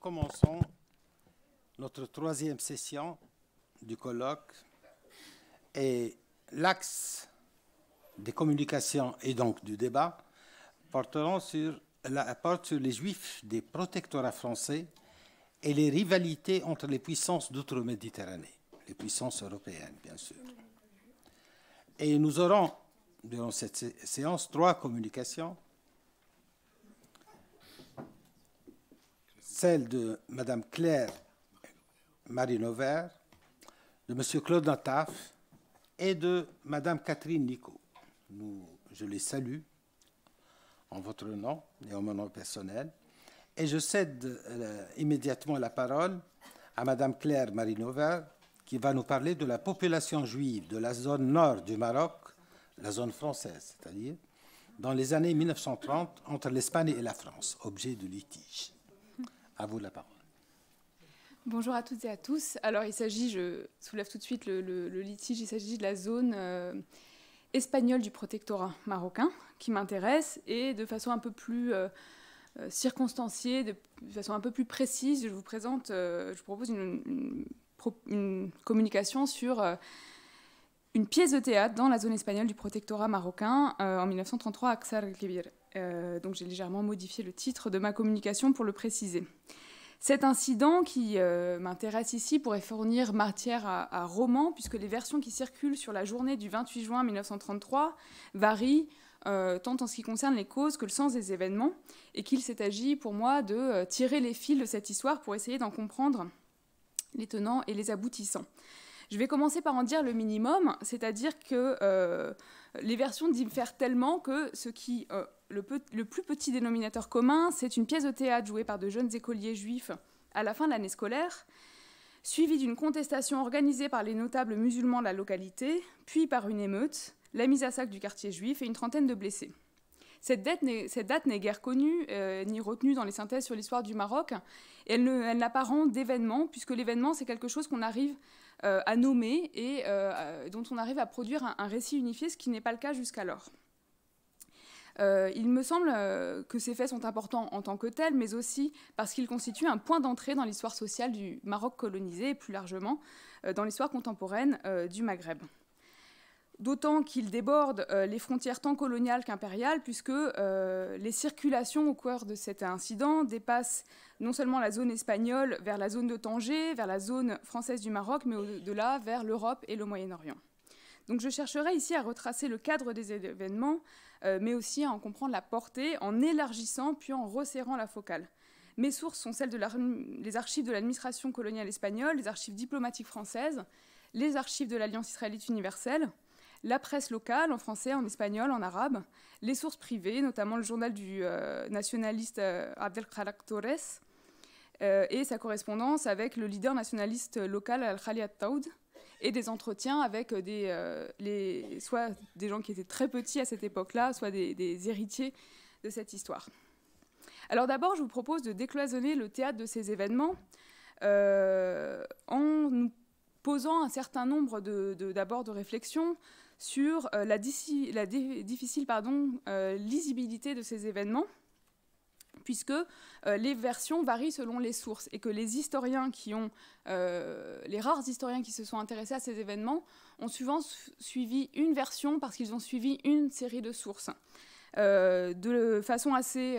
commençons notre troisième session du colloque et l'axe des communications et donc du débat porteront sur la, porte sur les juifs des protectorats français et les rivalités entre les puissances d'outre-Méditerranée, les puissances européennes bien sûr. Et nous aurons durant cette séance trois communications celle de Mme Claire Marinover, de M. Claude Nataf et de Mme Catherine Nico. Nous, je les salue en votre nom et en mon nom personnel. Et je cède euh, immédiatement la parole à Mme Claire Marinover, qui va nous parler de la population juive de la zone nord du Maroc, la zone française c'est-à-dire, dans les années 1930 entre l'Espagne et la France, objet de litige. À vous la parole. Bonjour à toutes et à tous. Alors il s'agit, je soulève tout de suite le, litige, il s'agit de la zone euh, espagnole du protectorat marocain qui m'intéresse et de façon un peu plus euh, euh, circonstanciée, de, façon un peu plus précise, je vous présente, je propose une, communication sur une pièce de théâtre dans la zone espagnole du protectorat marocain en 1933 à Ksar euh, donc j'ai légèrement modifié le titre de ma communication pour le préciser. Cet incident qui euh, m'intéresse ici pourrait fournir matière à, à, roman, puisque les versions qui circulent sur la journée du 28 juin 1933 varient euh, tant en ce qui concerne les causes que le sens des événements, et qu'il s'est agi pour moi de tirer les fils de cette histoire pour essayer d'en comprendre les tenants et les aboutissants. Je vais commencer par en dire le minimum, c'est-à-dire que les versions diffèrent tellement que ce qui le, plus petit dénominateur commun, c'est une pièce de théâtre jouée par de jeunes écoliers juifs à la fin de l'année scolaire, suivie d'une contestation organisée par les notables musulmans de la localité, puis par une émeute, la mise à sac du quartier juif et une trentaine de blessés. Cette date n'est guère connue euh, ni retenue dans les synthèses sur l'histoire du Maroc. Elle, elle n'a pas rang d'événement, puisque l'événement, c'est quelque chose qu'on arrive euh, à nommer et euh, dont on arrive à produire un récit unifié, ce qui n'est pas le cas jusqu'alors. Euh, il me semble euh, que ces faits sont importants en tant que tels, mais aussi parce qu'ils constituent un point d'entrée dans l'histoire sociale du Maroc colonisé et plus largement euh, dans l'histoire contemporaine du Maghreb d'autant qu'ils débordent les frontières tant coloniales qu'impériales, puisque les circulations au cœur de cet incident dépassent non seulement la zone espagnole vers la zone de Tanger, vers la zone française du Maroc, mais au-delà vers l'Europe et le Moyen-Orient. Donc je chercherai ici à retracer le cadre des événements euh, mais aussi à en comprendre la portée en élargissant puis en resserrant la focale. Mes sources sont celles des archives de l'administration coloniale espagnole, les archives diplomatiques françaises, les archives de l'Alliance israélite universelle, la presse locale en français, en espagnol, en arabe, les sources privées, notamment le journal du euh, nationaliste euh, Abdel Abdelkhalak Torres et sa correspondance avec le leader nationaliste local al khaliat Taoud, et des entretiens avec euh, des, euh, soit des gens qui étaient très petits à cette époque-là, soit des, héritiers de cette histoire. Alors d'abord, je vous propose de décloisonner le théâtre de ces événements euh, en nous posant un certain nombre d'abord de, de réflexions sur la, la difficile pardon, lisibilité de ces événements puisque euh, les versions varient selon les sources et que les historiens qui ont, euh, les rares historiens qui se sont intéressés à ces événements ont souvent suivi une version parce qu'ils ont suivi une série de sources. Euh, de façon assez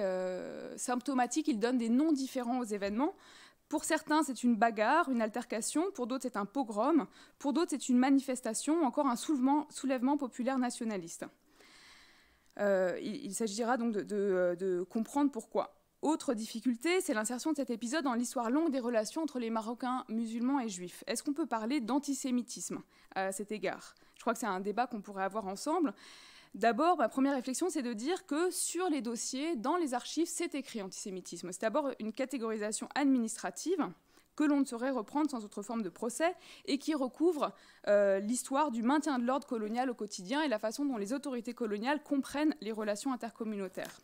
symptomatique, ils donnent des noms différents aux événements. Pour certains, c'est une bagarre, une altercation, pour d'autres, c'est un pogrom, pour d'autres, c'est une manifestation, encore un soulèvement populaire nationaliste. Euh, il, s'agira donc euh, de, comprendre pourquoi. Autre difficulté, c'est l'insertion de cet épisode dans l'histoire longue des relations entre les Marocains musulmans et juifs. Est-ce qu'on peut parler d'antisémitisme euh, à cet égard Je crois que c'est un débat qu'on pourrait avoir ensemble. D'abord, ma première réflexion, c'est de dire que sur les dossiers, dans les archives, c'est écrit antisémitisme. C'est d'abord une catégorisation administrative que l'on ne saurait reprendre sans autre forme de procès, et qui recouvre euh, l'histoire du maintien de l'ordre colonial au quotidien et la façon dont les autorités coloniales comprennent les relations intercommunautaires.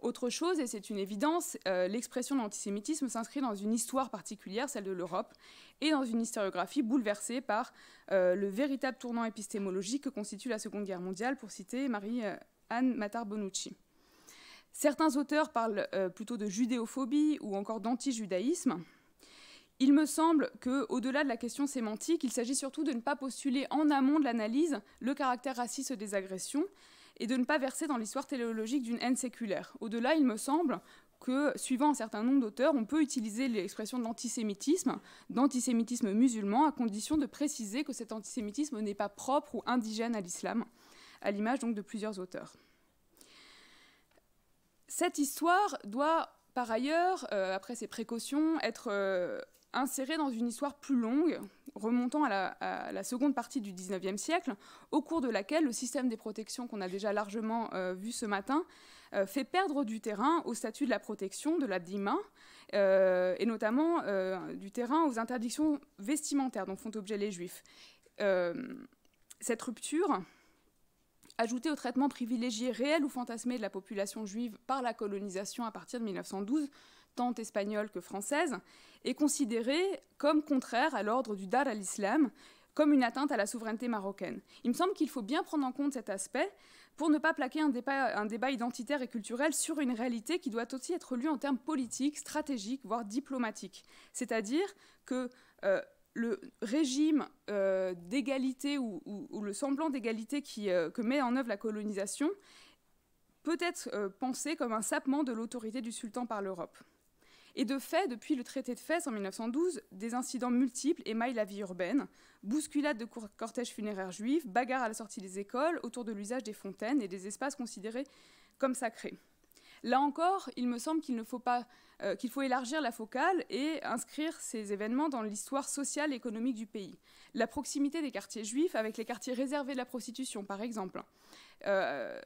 Autre chose, et c'est une évidence, euh, l'expression de l'antisémitisme s'inscrit dans une histoire particulière, celle de l'Europe, et dans une historiographie bouleversée par euh, le véritable tournant épistémologique que constitue la Seconde Guerre mondiale, pour citer Marie-Anne Matar-Bonucci. Certains auteurs parlent plutôt de judéophobie ou encore d'antijudaïsme. Il me semble que, au-delà de la question sémantique, il s'agit surtout de ne pas postuler en amont de l'analyse le caractère raciste des agressions et de ne pas verser dans l'histoire téléologique d'une haine séculaire. Au-delà, il me semble que, suivant un certain nombre d'auteurs, on peut utiliser l'expression d'antisémitisme, d'antisémitisme musulman, à condition de préciser que cet antisémitisme n'est pas propre ou indigène à l'islam, à l'image donc de plusieurs auteurs. Cette histoire doit par ailleurs, euh, après ces précautions, être euh, inséré dans une histoire plus longue, remontant à la, seconde partie du 19e siècle, au cours de laquelle le système des protections qu'on a déjà largement euh, vu ce matin euh, fait perdre du terrain au statut de la protection, de la DIMA, euh, et notamment du terrain aux interdictions vestimentaires dont font objet les juifs. cette rupture, ajoutée au traitement privilégié réel ou fantasmé de la population juive par la colonisation à partir de 1912, tant espagnole que française, est considérée comme contraire à l'ordre du Dar al-Islam, comme une atteinte à la souveraineté marocaine. Il me semble qu'il faut bien prendre en compte cet aspect pour ne pas plaquer un débat, identitaire et culturel sur une réalité qui doit aussi être lue en termes politiques, stratégiques, voire diplomatiques. C'est-à-dire que euh, le régime euh, d'égalité ou, le semblant d'égalité euh, que met en œuvre la colonisation peut être pensé comme un sapement de l'autorité du sultan par l'Europe. Et de fait, depuis le traité de Fès en 1912, des incidents multiples émaillent la vie urbaine. Bousculades de cortèges funéraires juifs, bagarres à la sortie des écoles, autour de l'usage des fontaines et des espaces considérés comme sacrés. Là encore, il me semble qu'il faut, pas, euh, qu'il faut élargir la focale et inscrire ces événements dans l'histoire sociale et économique du pays. La proximité des quartiers juifs avec les quartiers réservés de la prostitution, par exemple. Euh,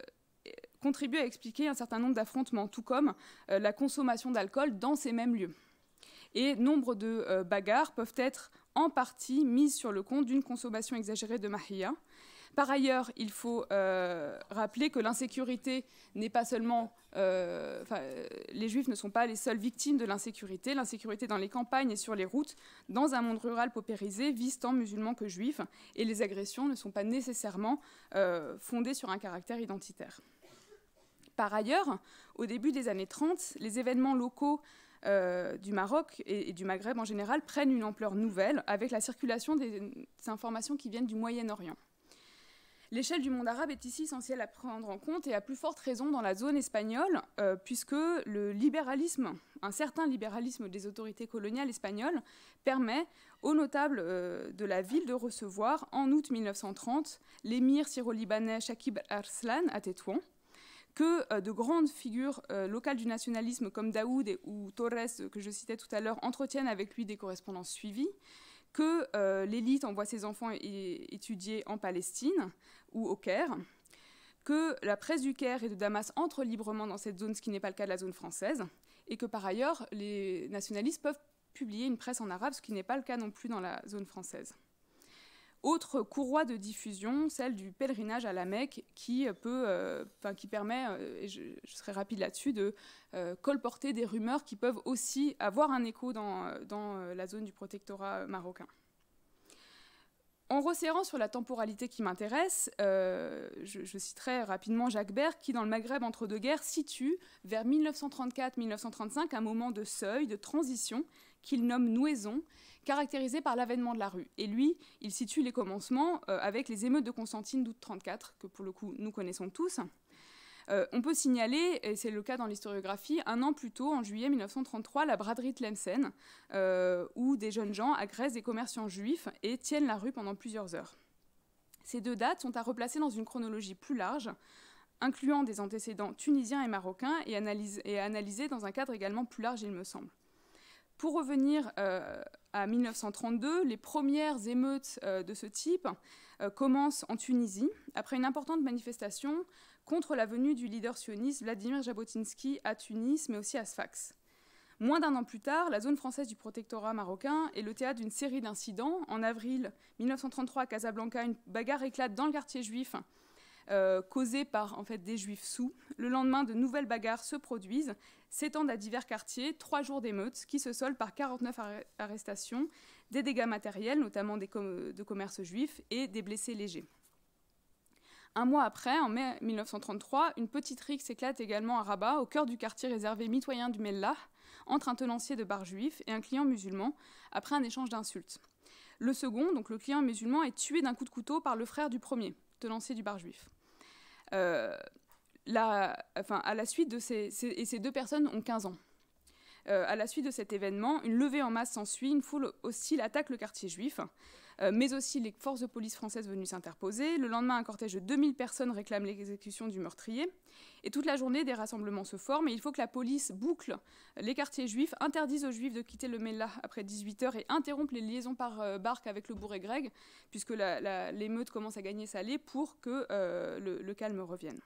contribue à expliquer un certain nombre d'affrontements, tout comme euh, la consommation d'alcool dans ces mêmes lieux. Et nombre de euh, bagarres peuvent être en partie mises sur le compte d'une consommation exagérée de mahia. Par ailleurs, il faut euh, rappeler que l'insécurité n'est pas seulement. les Juifs ne sont pas les seules victimes de l'insécurité. L'insécurité dans les campagnes et sur les routes, dans un monde rural paupérisé, vise tant musulmans que juifs. Et les agressions ne sont pas nécessairement fondées sur un caractère identitaire. Par ailleurs, au début des années 30, les événements locaux euh, du Maroc et, du Maghreb en général prennent une ampleur nouvelle avec la circulation des, informations qui viennent du Moyen-Orient. L'échelle du monde arabe est ici essentielle à prendre en compte et à plus forte raison dans la zone espagnole, euh, puisque le libéralisme, un certain libéralisme des autorités coloniales espagnoles, permet aux notables euh, de la ville de recevoir en août 1930 l'émir syro-libanais Shakib Arslan à Tétouan, que euh, de grandes figures euh, locales du nationalisme comme Daoud ou Torres, euh, que je citais tout à l'heure, entretiennent avec lui des correspondances suivies que l'élite envoie ses enfants étudier en Palestine ou au Caire, que la presse du Caire et de Damas entre librement dans cette zone, ce qui n'est pas le cas de la zone française, et que par ailleurs, les nationalistes peuvent publier une presse en arabe, ce qui n'est pas le cas non plus dans la zone française. Autre courroie de diffusion, celle du pèlerinage à la Mecque, qui, euh, peut, euh, qui permet, euh, et je, serai rapide là-dessus, de colporter des rumeurs qui peuvent aussi avoir un écho dans, la zone du protectorat marocain. En resserrant sur la temporalité qui m'intéresse, je, citerai rapidement Jacques Berg qui, dans le Maghreb entre deux guerres, situe vers 1934-1935 un moment de seuil, de transition qu'il nomme nouaison caractérisé par l'avènement de la rue. Et lui, il situe les commencements euh, avec les émeutes de Constantine d'août 34, que pour le coup nous connaissons tous. Euh, on peut signaler, et c'est le cas dans l'historiographie, un an plus tôt, en juillet 1933, la braderie de euh, où des jeunes gens agressent des commerçants juifs et tiennent la rue pendant plusieurs heures. Ces deux dates sont à replacer dans une chronologie plus large, incluant des antécédents tunisiens et marocains, et, et analysées dans un cadre également plus large, il me semble. Pour revenir euh, à 1932, les premières émeutes euh, de ce type euh, commencent en Tunisie, après une importante manifestation contre la venue du leader sioniste Vladimir Jabotinsky à Tunis, mais aussi à Sfax. Moins d'un an plus tard, la zone française du protectorat marocain est le théâtre d'une série d'incidents. En avril 1933 à Casablanca, une bagarre éclate dans le quartier juif euh, causés par en fait, des juifs sous. Le lendemain, de nouvelles bagarres se produisent, s'étendent à divers quartiers, trois jours d'émeutes qui se soldent par 49 arrestations, des dégâts matériels, notamment des de commerces juifs, et des blessés légers. Un mois après, en mai 1933, une petite rixe éclate également à Rabat, au cœur du quartier réservé mitoyen du Mellah, entre un tenancier de bar juif et un client musulman, après un échange d'insultes. Le second, donc le client musulman, est tué d'un coup de couteau par le frère du premier, tenancier du bar juif. Euh, à la suite de ces, et ces deux personnes ont 15 ans. Euh, à la suite de cet événement, une levée en masse s'ensuit, une foule hostile attaque le quartier juif. Euh, mais aussi les forces de police françaises venues s'interposer. Le lendemain, un cortège de 2000 personnes réclame l'exécution du meurtrier. Et toute la journée, des rassemblements se forment et il faut que la police boucle les quartiers juifs, interdise aux juifs de quitter le Mella après 18h et interrompe les liaisons par euh, barque avec le bourg et grec, puisque l'émeute commence à gagner sa salé pour que euh, le, calme revienne.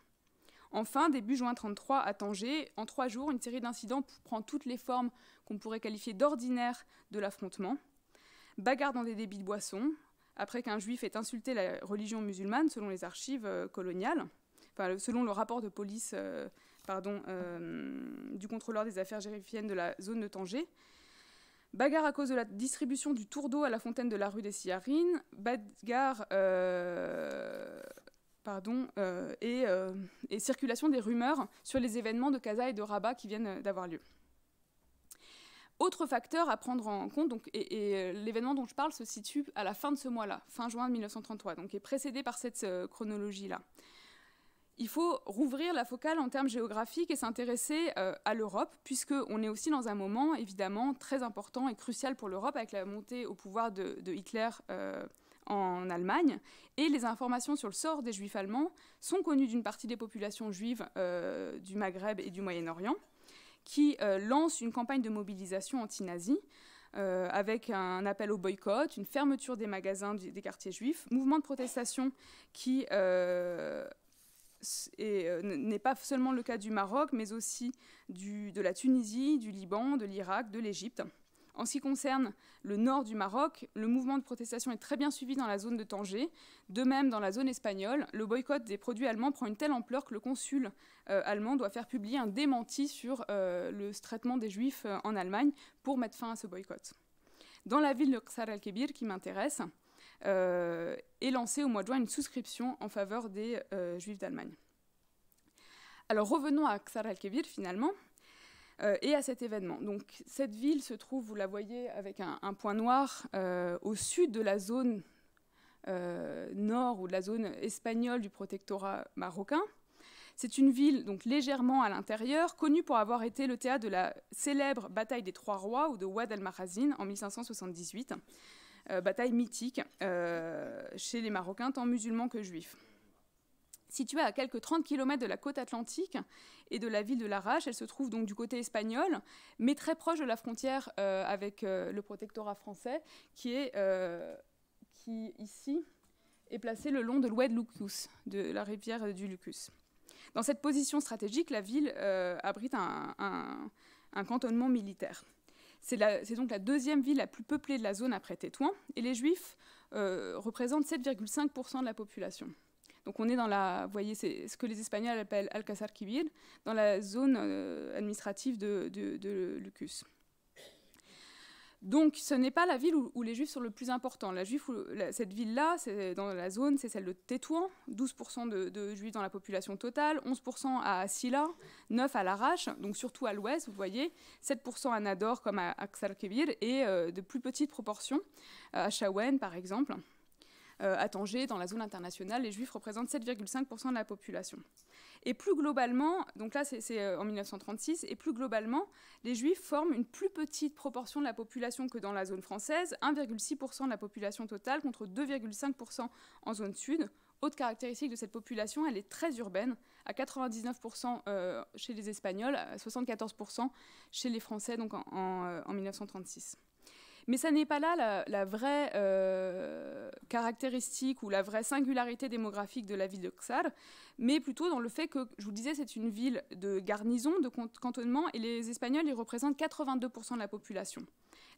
Enfin, début juin 33 à Tanger, en trois jours, une série d'incidents prend toutes les formes qu'on pourrait qualifier d'ordinaires de l'affrontement bagarre dans des débits de boissons, après qu'un juif ait insulté la religion musulmane selon les archives euh, coloniales, selon le rapport de police euh, euh, du contrôleur des affaires gérifiennes de la zone de Tanger. Bagarre à cause de la distribution du tour d'eau à la fontaine de la rue des Sillarines. Bagarre et, circulation des rumeurs sur les événements de Gaza et de Rabat qui viennent d'avoir lieu. Autre facteur à prendre en compte, donc, et, euh, l'événement dont je parle se situe à la fin de ce mois-là, fin juin 1933, donc est précédé par cette euh, chronologie-là. Il faut rouvrir la focale en termes géographiques et s'intéresser euh, à l'Europe, puisqu'on est aussi dans un moment évidemment très important et crucial pour l'Europe avec la montée au pouvoir de, Hitler en Allemagne. Et les informations sur le sort des juifs allemands sont connues d'une partie des populations juives du Maghreb et du Moyen-Orient qui euh, lance une campagne de mobilisation anti-nazie euh, avec un appel au boycott, une fermeture des magasins des quartiers juifs, mouvement de protestation qui euh, n'est pas seulement le cas du Maroc, mais aussi de la Tunisie, du Liban, de l'Irak, de l'Égypte. En ce qui concerne le nord du Maroc, le mouvement de protestation est très bien suivi dans la zone de Tanger. De même, dans la zone espagnole, le boycott des produits allemands prend une telle ampleur que le consul euh, allemand doit faire publier un démenti sur euh, le traitement des juifs euh, en Allemagne pour mettre fin à ce boycott. Dans la ville de Ksar al-Kebir, qui m'intéresse, est lancée au mois de juin une souscription en faveur des juifs d'Allemagne. Alors revenons à Ksar al-Kebir finalement. Euh, et à cet événement. Donc cette ville se trouve, vous la voyez avec un, point noir, euh, au sud de la zone euh, nord ou de la zone espagnole du protectorat marocain. C'est une ville donc légèrement à l'intérieur, connue pour avoir été le théâtre de la célèbre bataille des Trois Rois ou de Wad al-Marazine en 1578, bataille mythique chez les Marocains, tant musulmans que juifs. Située à quelques 30 km de la côte atlantique et de la ville de Larache, elle se trouve donc du côté espagnol, mais très proche de la frontière euh, avec euh, le protectorat français, qui est euh, qui, ici est placée le long de l'oued Lucus, de la rivière du Lucus. Dans cette position stratégique, la ville abrite un, cantonnement militaire. C'est donc la deuxième ville la plus peuplée de la zone après Tétouan, et les Juifs représentent 7,5% de la population. Donc on est dans la, voyez, c'est ce que les Espagnols appellent Alcázar dans la zone euh, administrative de, de, Lucus. Donc, ce n'est pas la ville où, les Juifs sont le plus important. La Juif, cette ville-là, dans la zone, c'est celle de Tétouan, 12% de, Juifs dans la population totale, 11% à Silla, 9% à Larache, donc surtout à l'ouest, vous voyez, 7% à Nador comme à Aksarkebir, et euh, de plus petites proportions euh, à Chaouen, par exemple. Euh, à Tanger, dans la zone internationale, les Juifs représentent 7,5% de la population. Et plus globalement, donc là c'est euh, en 1936, et plus globalement, les Juifs forment une plus petite proportion de la population que dans la zone française, 1,6% de la population totale contre 2,5% en zone sud. Autre caractéristique de cette population, elle est très urbaine, à 99% euh, chez les Espagnols, à 74% chez les Français donc en 1936. Mais ça n'est pas là la, vraie euh, caractéristique ou la vraie singularité démographique de la ville de Xar, mais plutôt dans le fait que, je vous disais, c'est une ville de garnison, de cantonnement, et les Espagnols, y représentent 82% de la population.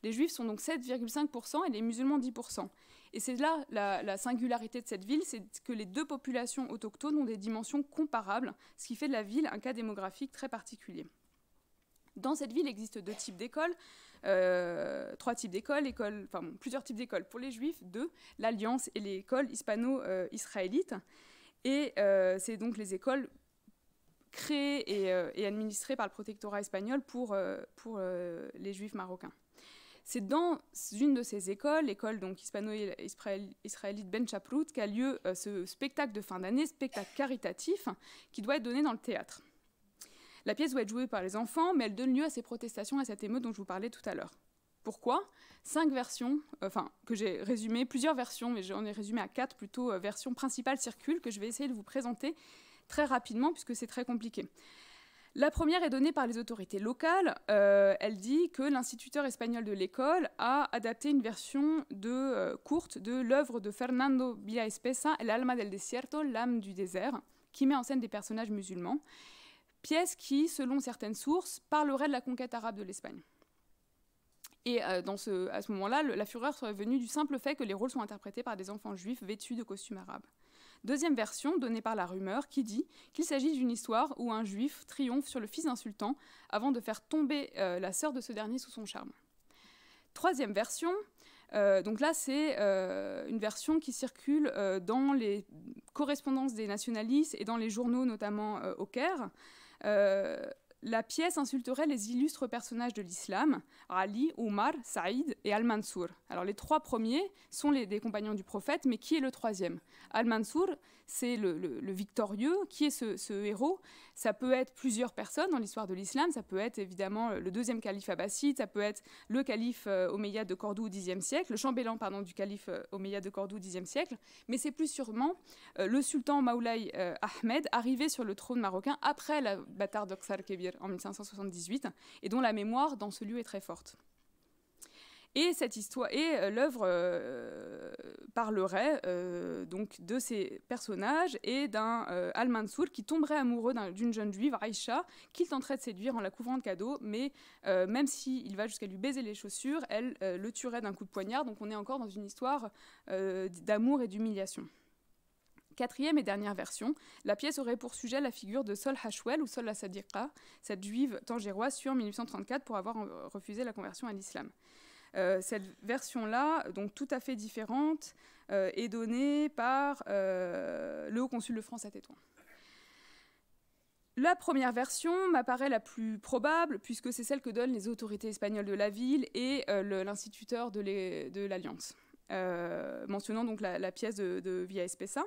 Les Juifs sont donc 7,5% et les musulmans 10%. Et c'est là la, la, singularité de cette ville, c'est que les deux populations autochtones ont des dimensions comparables, ce qui fait de la ville un cas démographique très particulier. Dans cette ville existent deux types d'écoles. Euh, trois types d'écoles, plusieurs types d'écoles pour les juifs, deux, l'Alliance et l'école hispano-israélite. Et euh, c'est donc les écoles créées euh, et, administrées par le protectorat espagnol pour, pour les juifs marocains. C'est dans une de ces écoles, l'école donc hispano-israélite Ben Chaprout, qu'a lieu ce spectacle de fin d'année, spectacle caritatif, qui doit être donné dans le théâtre. La pièce doit être jouée par les enfants, mais elle donne lieu à ces protestations, à cette émeute dont je vous parlais tout à l'heure. Pourquoi Cinq versions, enfin, que j'ai résumées, plusieurs versions, mais j'en ai résumé à quatre plutôt, version euh, versions principales circulent, que je vais essayer de vous présenter très rapidement, puisque c'est très compliqué. La première est donnée par les autorités locales. Euh, elle dit que l'instituteur espagnol de l'école a adapté une version de, euh, courte de l'œuvre de Fernando Villaespesa, Alma del Desierto, l'âme du désert, qui met en scène des personnages musulmans pièce qui, selon certaines sources, parlerait de la conquête arabe de l'Espagne. Et euh, à ce moment-là, la fureur serait venue du simple fait que les rôles sont interprétés par des enfants juifs vêtus de costumes arabes. Deuxième version, donnée par la rumeur, qui dit qu'il s'agit d'une histoire où un juif triomphe sur le fils d'un sultan avant de faire tomber euh, la sœur de ce dernier sous son charme. Troisième version, euh, donc là, c'est une version qui circule dans les correspondances des nationalistes et dans les journaux, notamment au Caire. Euh, la pièce insulterait les illustres personnages de l'islam, Ali, Omar, Saïd et Al-Mansour. Alors les trois premiers sont les, des compagnons du prophète, mais qui est le troisième Al-Mansour, c'est le, victorieux, qui est ce héros ça peut être plusieurs personnes dans l'histoire de l'islam, ça peut être évidemment le deuxième calife abbasside, ça peut être le calife euh, omeyyade de Cordoue au Xe siècle, le chambellan du calife euh, omeyyade de Cordoue au Xe siècle, mais c'est plus sûrement euh, le sultan Maulay Ahmed, arrivé sur le trône marocain après la bataille d'Oksar Kebir en 1578, et dont la mémoire dans ce lieu est très forte. Et cette histoire et euh, l'œuvre euh, parlerait euh, donc de ces personnages et d'un Al-Mansour qui tomberait amoureux d'une jeune juive, Aïcha, qu'il tenterait de séduire en la couvrant de cadeaux, mais même s'il va jusqu'à lui baiser les chaussures, elle le tuerait d'un coup de poignard. Donc on est encore dans une histoire d'amour et d'humiliation. Quatrième et dernière version, la pièce aurait pour sujet la figure de Sol Hachouel ou Sol la cette juive tangéroise sur en 1834 pour avoir refusé la conversion à l'islam. Euh, cette version-là, donc tout à fait différente, euh, est donnée par euh, le haut consul de France à Tétouan. La première version m'apparaît la plus probable puisque c'est celle que donnent les autorités espagnoles de la ville et l'instituteur de l'Alliance, mentionnant donc la, pièce de, de Via Espessa.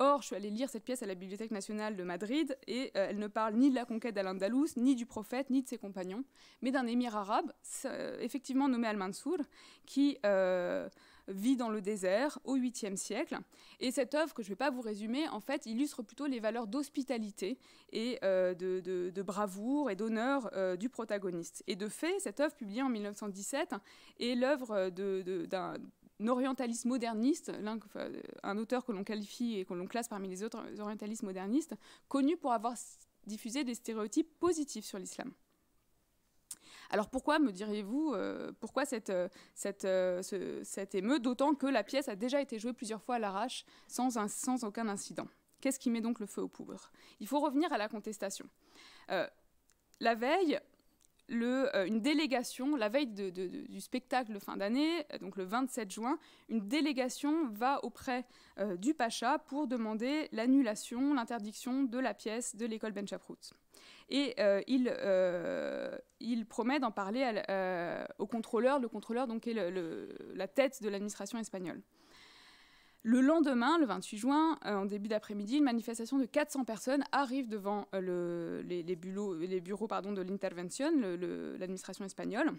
Or, je suis allée lire cette pièce à la Bibliothèque nationale de Madrid et euh, elle ne parle ni de la conquête d'Al-Andalus, ni du prophète, ni de ses compagnons, mais d'un émir arabe, euh, effectivement nommé Al-Mansour, qui euh, vit dans le désert au 8e siècle. Et cette œuvre, que je ne vais pas vous résumer, en fait, illustre plutôt les valeurs d'hospitalité et de, de, bravoure et d'honneur du protagoniste. Et de fait, cette œuvre, publiée en 1917, est l'œuvre d'un orientaliste moderniste, un, auteur que l'on qualifie et que l'on classe parmi les autres orientalistes modernistes, connu pour avoir diffusé des stéréotypes positifs sur l'islam. Alors pourquoi, me diriez-vous, euh, pourquoi cette, euh, cette, euh, cette émeute, d'autant que la pièce a déjà été jouée plusieurs fois à l'arrache sans, un, sans aucun incident Qu'est-ce qui met donc le feu aux poudres Il faut revenir à la contestation. la veille, euh, une délégation, la veille du spectacle de fin d'année, euh, donc le 27 juin, une délégation va auprès euh, du Pacha pour demander l'annulation, l'interdiction de la pièce de l'école Ben Et il, promet d'en parler au contrôleur, le contrôleur donc est la tête de l'administration espagnole. Le lendemain, le 28 juin, euh, en début d'après-midi, une manifestation de 400 personnes arrive devant euh, les, bureaux, de l'intervention, l'administration espagnole.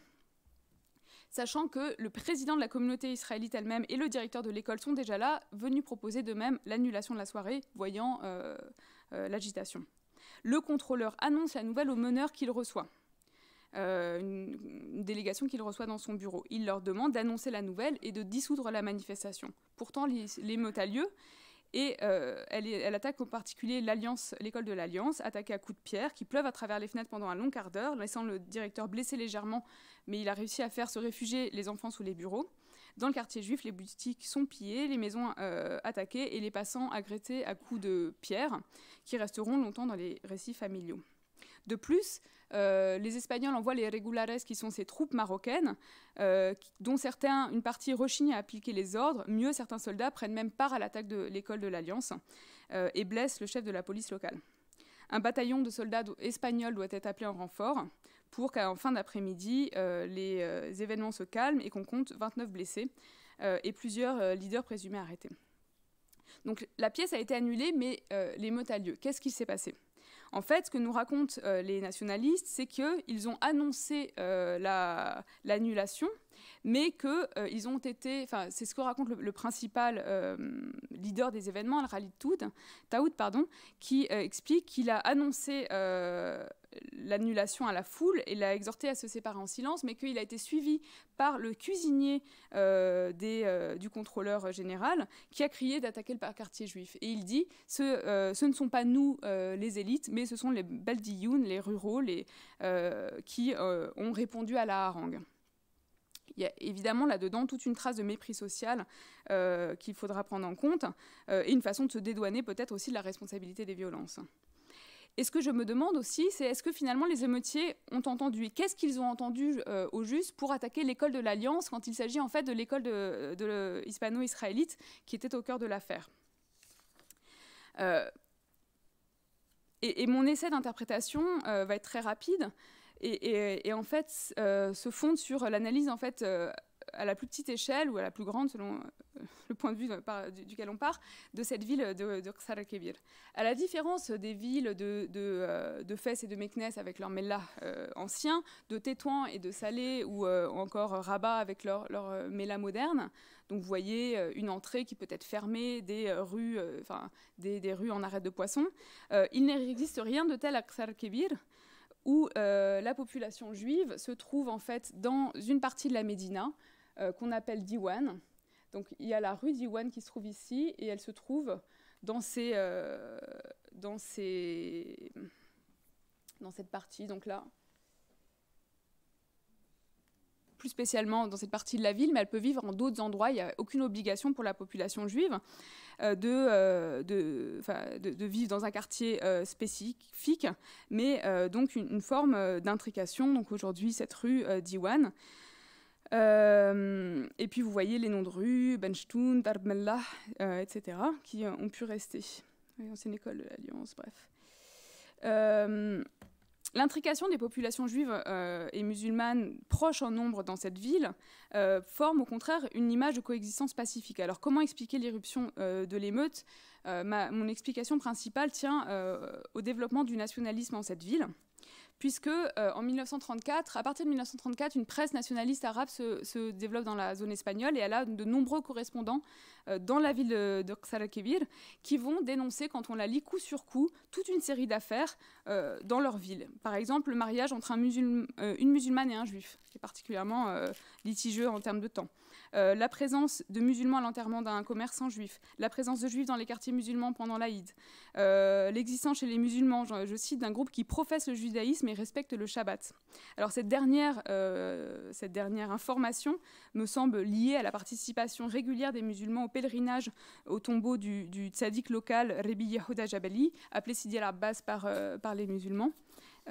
Sachant que le président de la communauté israélite elle-même et le directeur de l'école sont déjà là, venus proposer de même l'annulation de la soirée, voyant euh, l'agitation. Le contrôleur annonce la nouvelle aux meneurs qu'il reçoit. Euh, une, délégation qu'il reçoit dans son bureau. Il leur demande d'annoncer la nouvelle et de dissoudre la manifestation. Pourtant, l'émeute a lieu et euh, elle, attaque en particulier l'école de l'Alliance, attaquée à coups de pierre, qui pleuvent à travers les fenêtres pendant un long quart d'heure, laissant le directeur blessé légèrement, mais il a réussi à faire se réfugier les enfants sous les bureaux. Dans le quartier juif, les boutiques sont pillées, les maisons euh, attaquées et les passants agressés à coups de pierre, qui resteront longtemps dans les récits familiaux. De plus, euh, les Espagnols envoient les Regulares, qui sont ces troupes marocaines, euh, dont certains, une partie rechigne à appliquer les ordres. Mieux, certains soldats prennent même part à l'attaque de l'école de l'Alliance euh, et blessent le chef de la police locale. Un bataillon de soldats espagnols doit être appelé en renfort pour qu'en fin d'après-midi, les événements se calment et qu'on compte 29 blessés et plusieurs leaders présumés arrêtés. Donc la pièce a été annulée, mais les mots a lieu. Qu'est-ce qui s'est passé en fait, ce que nous racontent euh, les nationalistes, c'est qu'ils ont annoncé euh, l'annulation, mais mais qu'ils euh, ont été. C'est ce que raconte le, principal leader des événements, Al tout Taoud, pardon, qui explique qu'il a annoncé l'annulation à la foule et l'a exhorté à se séparer en silence, mais qu'il a été suivi par le cuisinier euh, euh, du contrôleur général qui a crié d'attaquer le quartier juif. Et il dit ce, euh, ne sont pas nous les élites, mais ce sont les baldiyoun, les ruraux, les, qui ont répondu à la harangue. Il y a évidemment là-dedans toute une trace de mépris social qu'il faudra prendre en compte et une façon de se dédouaner peut-être aussi de la responsabilité des violences. Et ce que je me demande aussi, c'est est-ce que finalement les émeutiers ont entendu qu'est-ce qu'ils ont entendu euh, au juste pour attaquer l'école de l'Alliance quand il s'agit en fait de l'école de, lhispano hispano-israélite qui était au cœur de l'affaire euh, et, mon essai d'interprétation euh, va être très rapide. Et, en fait se fonde sur l'analyse en fait à la plus petite échelle ou à la plus grande, selon euh, le point de vue euh, duquel on part, de cette ville de, de Kebir. À la différence des villes de, de, euh, Fès et de Meknes avec leur mellah ancien, de Tétouan et de Salé ou, encore Rabat avec leur, leur moderne, donc vous voyez une entrée qui peut être fermée, des rues, enfin, des, rues en arrêt de poisson. il n'existe rien de tel à Kebir, où la population juive se trouve en fait dans une partie de la Médina euh, qu'on appelle Diwan. Donc il y a la rue Diwan qui se trouve ici et elle se trouve euh, dans, cette partie, donc là, plus spécialement dans cette partie de la ville, mais elle peut vivre en d'autres endroits. Il n'y a aucune obligation pour la population juive euh, de, vivre dans un quartier spécifique, mais donc une forme d'intrication. Donc aujourd'hui, cette rue Diwan. Euh, et puis vous voyez les noms de rue, Benchtoun, Darb euh, etc., qui euh, ont pu rester. une école de l'Alliance, bref. L'intrication des populations juives et musulmanes proches en nombre dans cette ville forme au contraire une image de coexistence pacifique. Alors comment expliquer l'éruption de l'émeute Mon explication principale tient au développement du nationalisme en cette ville puisque euh, en 1934, à partir de 1934, une presse nationaliste arabe se, développe dans la zone espagnole et elle a de nombreux correspondants euh, dans la ville de Ksarakebir qui vont dénoncer, quand on la lit coup sur coup, toute une série d'affaires euh, dans leur ville. Par exemple, le mariage entre une musulmane et un juif, qui est particulièrement litigieux en termes de temps. Euh, la présence de musulmans à l'enterrement d'un commerçant juif, la présence de juifs dans les quartiers musulmans pendant l'Aïd, euh, l'existence chez les musulmans, je, cite, d'un groupe qui professe le judaïsme et respecte le Shabbat. Alors cette dernière, euh, cette dernière information me semble liée à la participation régulière des musulmans au pèlerinage au tombeau du, du tzaddik local Rebi Yehuda Jabali, appelé Sidi al-Abbas par, par les musulmans,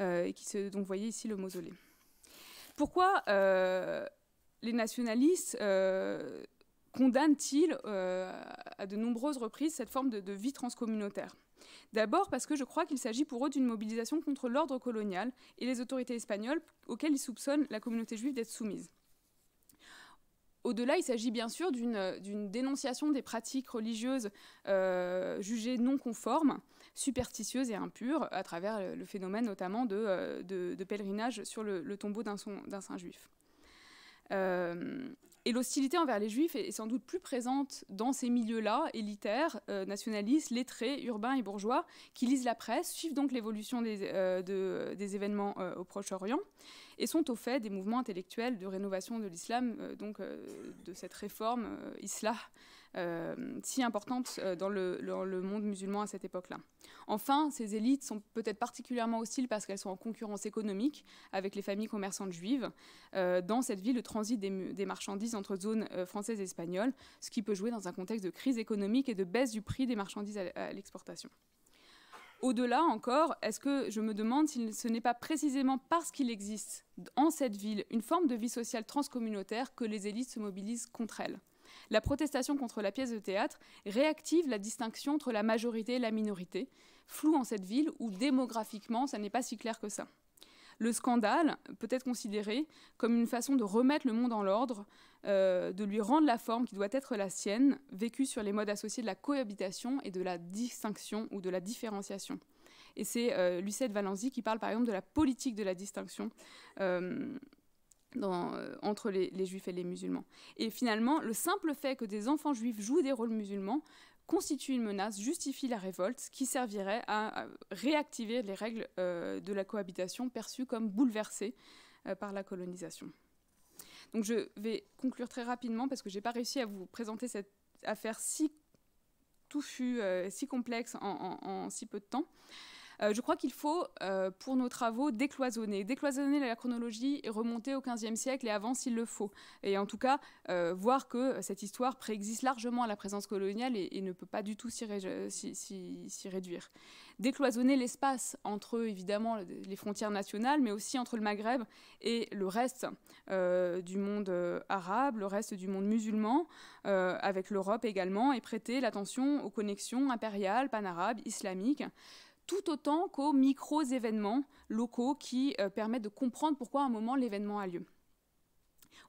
et qui se, donc voyez ici le mausolée. Pourquoi les nationalistes euh, condamnent-ils euh, à de nombreuses reprises cette forme de, vie transcommunautaire D'abord parce que je crois qu'il s'agit pour eux d'une mobilisation contre l'ordre colonial et les autorités espagnoles auxquelles ils soupçonnent la communauté juive d'être soumise. Au-delà, il s'agit bien sûr d'une dénonciation des pratiques religieuses euh, jugées non conformes, superstitieuses et impures, à travers le phénomène notamment de, pèlerinage sur le tombeau d'un saint juif. Euh, et l'hostilité envers les juifs est, sans doute plus présente dans ces milieux-là, élitaires, euh, nationalistes, lettrés, urbains et bourgeois, qui lisent la presse, suivent donc l'évolution des, euh, événements au Proche-Orient, et sont au fait des mouvements intellectuels de rénovation de l'islam, donc de cette réforme isla. Euh, si importante euh, dans le, monde musulman à cette époque-là. Enfin, ces élites sont peut-être particulièrement hostiles parce qu'elles sont en concurrence économique avec les familles commerçantes juives. Euh, dans cette ville, le transit des, marchandises entre zones françaises et espagnoles, ce qui peut jouer dans un contexte de crise économique et de baisse du prix des marchandises à, l'exportation. Au-delà encore, est-ce que je me demande si ce n'est pas précisément parce qu'il existe en cette ville une forme de vie sociale transcommunautaire que les élites se mobilisent contre elle la protestation contre la pièce de théâtre réactive la distinction entre la majorité et la minorité, floue en cette ville où démographiquement ça n'est pas si clair que ça. Le scandale peut être considéré comme une façon de remettre le monde en l'ordre, euh, de lui rendre la forme qui doit être la sienne, vécue sur les modes associés de la cohabitation et de la distinction ou de la différenciation. Et c'est euh, Lucette Valenzi qui parle par exemple de la politique de la distinction. Euh, euh, entre les, juifs et les musulmans. Et finalement, le simple fait que des enfants juifs jouent des rôles musulmans constitue une menace, justifie la révolte, qui servirait à, réactiver les règles euh, de la cohabitation perçues comme bouleversées euh, par la colonisation. Donc je vais conclure très rapidement parce que je n'ai pas réussi à vous présenter cette affaire si touffue, si complexe en, si peu de temps. Euh, je crois qu'il faut, euh, pour nos travaux, décloisonner. Décloisonner la chronologie et remonter au XVe siècle et avant s'il le faut. Et en tout cas, euh, voir que cette histoire préexiste largement à la présence coloniale et, ne peut pas du tout s'y réduire. Décloisonner l'espace entre, évidemment, les frontières nationales, mais aussi entre le Maghreb et le reste du monde arabe, le reste du monde musulman, avec l'Europe également, et prêter l'attention aux connexions impériales, panarabes, islamiques tout autant qu'aux micro événements locaux qui euh, permettent de comprendre pourquoi à un moment l'événement a lieu.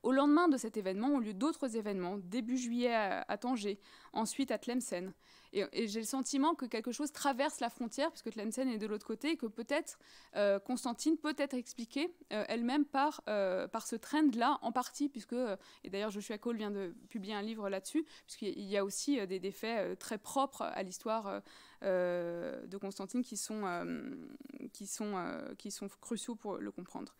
Au lendemain de cet événement ont lieu d'autres événements, début juillet à, à, Tanger, ensuite à Tlemcen. Et, j'ai le sentiment que quelque chose traverse la frontière, puisque Tlemcen est de l'autre côté, et que peut-être euh, Constantine peut être expliquée euh, elle-même par, par ce trend-là, en partie, puisque, et d'ailleurs Joshua Cole vient de publier un livre là-dessus, puisqu'il y a aussi des, des, faits très propres à l'histoire euh, de Constantine qui sont, euh, qui, sont, euh, qui sont cruciaux pour le comprendre.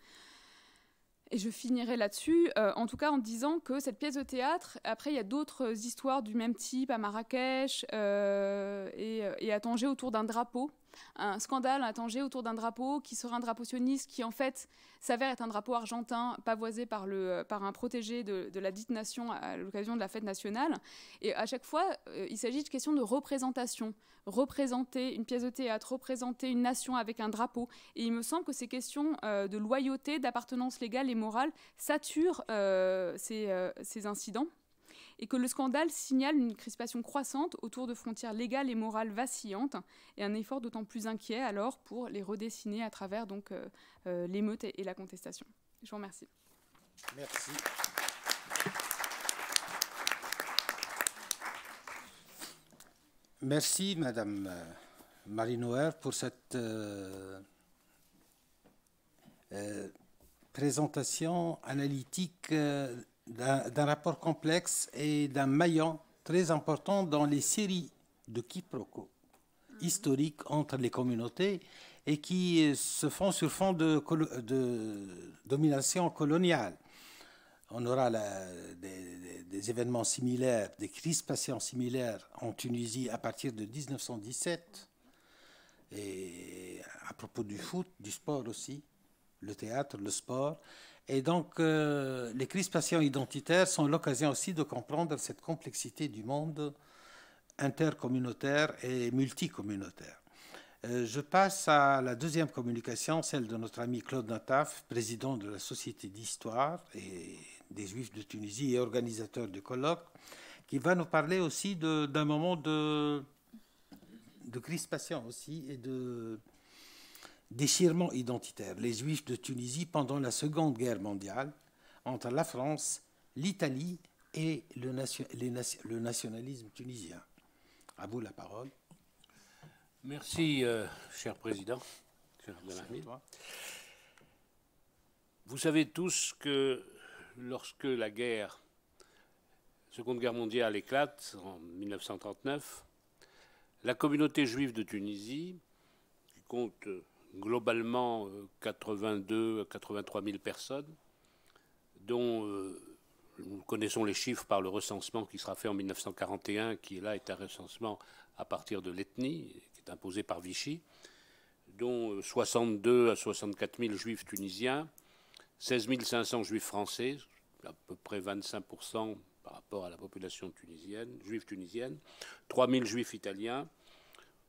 Et je finirai là-dessus, en tout cas en disant que cette pièce de théâtre, après, il y a d'autres histoires du même type à Marrakech et, et, à Tanger autour d'un drapeau un scandale un tangé autour d'un drapeau qui sera un drapeau sioniste qui en fait s'avère être un drapeau argentin pavoisé par, euh, un protégé de, la dite nation à l'occasion de la fête nationale. Et à chaque fois, euh, il s'agit de questions de représentation. Représenter une pièce de théâtre, représenter une nation avec un drapeau. Et il me semble que ces questions euh, de loyauté, d'appartenance légale et morale saturent ces incidents et que le scandale signale une crispation croissante autour de frontières légales et morales vacillantes, et un effort d'autant plus inquiet alors pour les redessiner à travers donc euh, euh, l'émeute et, la contestation. Je vous remercie. Merci. Merci, Madame euh, Marie-Noël, pour cette présentation analytique d'un rapport complexe et d'un maillon très important dans les séries de quiproquos historiques entre les communautés et qui euh, se font sur fond de, domination coloniale. On aura des, événements similaires, des crises en similaires en Tunisie à partir de 1917, et à propos du foot, du sport aussi, le théâtre, le sport. Et donc, les euh, les crispations identitaires sont l'occasion aussi de comprendre cette complexité du monde intercommunautaire et multicommunautaire. Euh, je passe à la deuxième communication, celle de notre ami Claude Nataf, président de la Société d'histoire et des Juifs de Tunisie et organisateur du colloque, qui va nous parler aussi d'un moment de, de crispation aussi et de déchirement identitaire. Les Juifs de Tunisie pendant la Seconde Guerre mondiale entre la France, l'Italie et le, nationalisme tunisien. À vous la parole. Merci, euh, cher Président. vous savez tous que lorsque la guerre, Seconde Guerre mondiale éclate en 1939, la communauté juive de Tunisie, qui compte globalement 82 euh, à 83 000 personnes, dont euh, nous connaissons les chiffres par le recensement qui sera fait en 1941, qui là est un recensement à partir de l'ethnie, qui est imposé par Vichy, dont 62 euh, à 64 000 juifs tunisiens, 16 500 juifs français, à peu près 25 par rapport à la population tunisienne, juive tunisienne, 3 000 juifs italiens,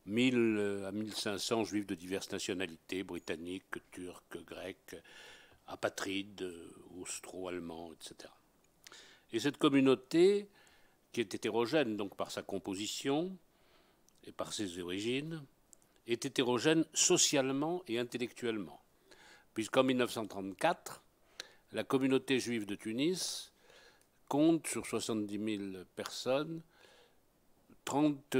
1000 euh, à 1500 juifs de diverses nationalités, britanniques, turcs, grecs, apatrides, euh, austro-allemands, etc. Et cette communauté, qui est hétérogène donc par sa composition et par ses origines, est hétérogène socialement et intellectuellement, puisqu'en 1934, la communauté juive de Tunis compte sur 70 000 personnes 30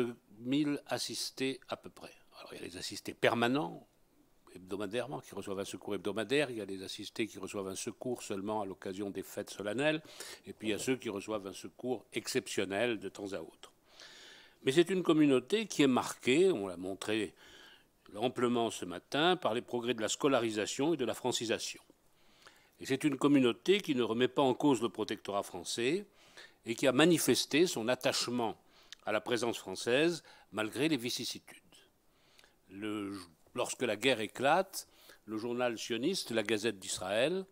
1000 assistés à peu près. Alors il y a les assistés permanents, hebdomadairement, qui reçoivent un secours hebdomadaire, il y a les assistés qui reçoivent un secours seulement à l'occasion des fêtes solennelles, et puis il y a ceux qui reçoivent un secours exceptionnel de temps à autre. Mais c'est une communauté qui est marquée, on l'a montré amplement ce matin, par les progrès de la scolarisation et de la francisation. Et c'est une communauté qui ne remet pas en cause le protectorat français et qui a manifesté son attachement à la présence française malgré les vicissitudes. lorsque la guerre éclate, le journal sioniste, la Gazette d'Israël,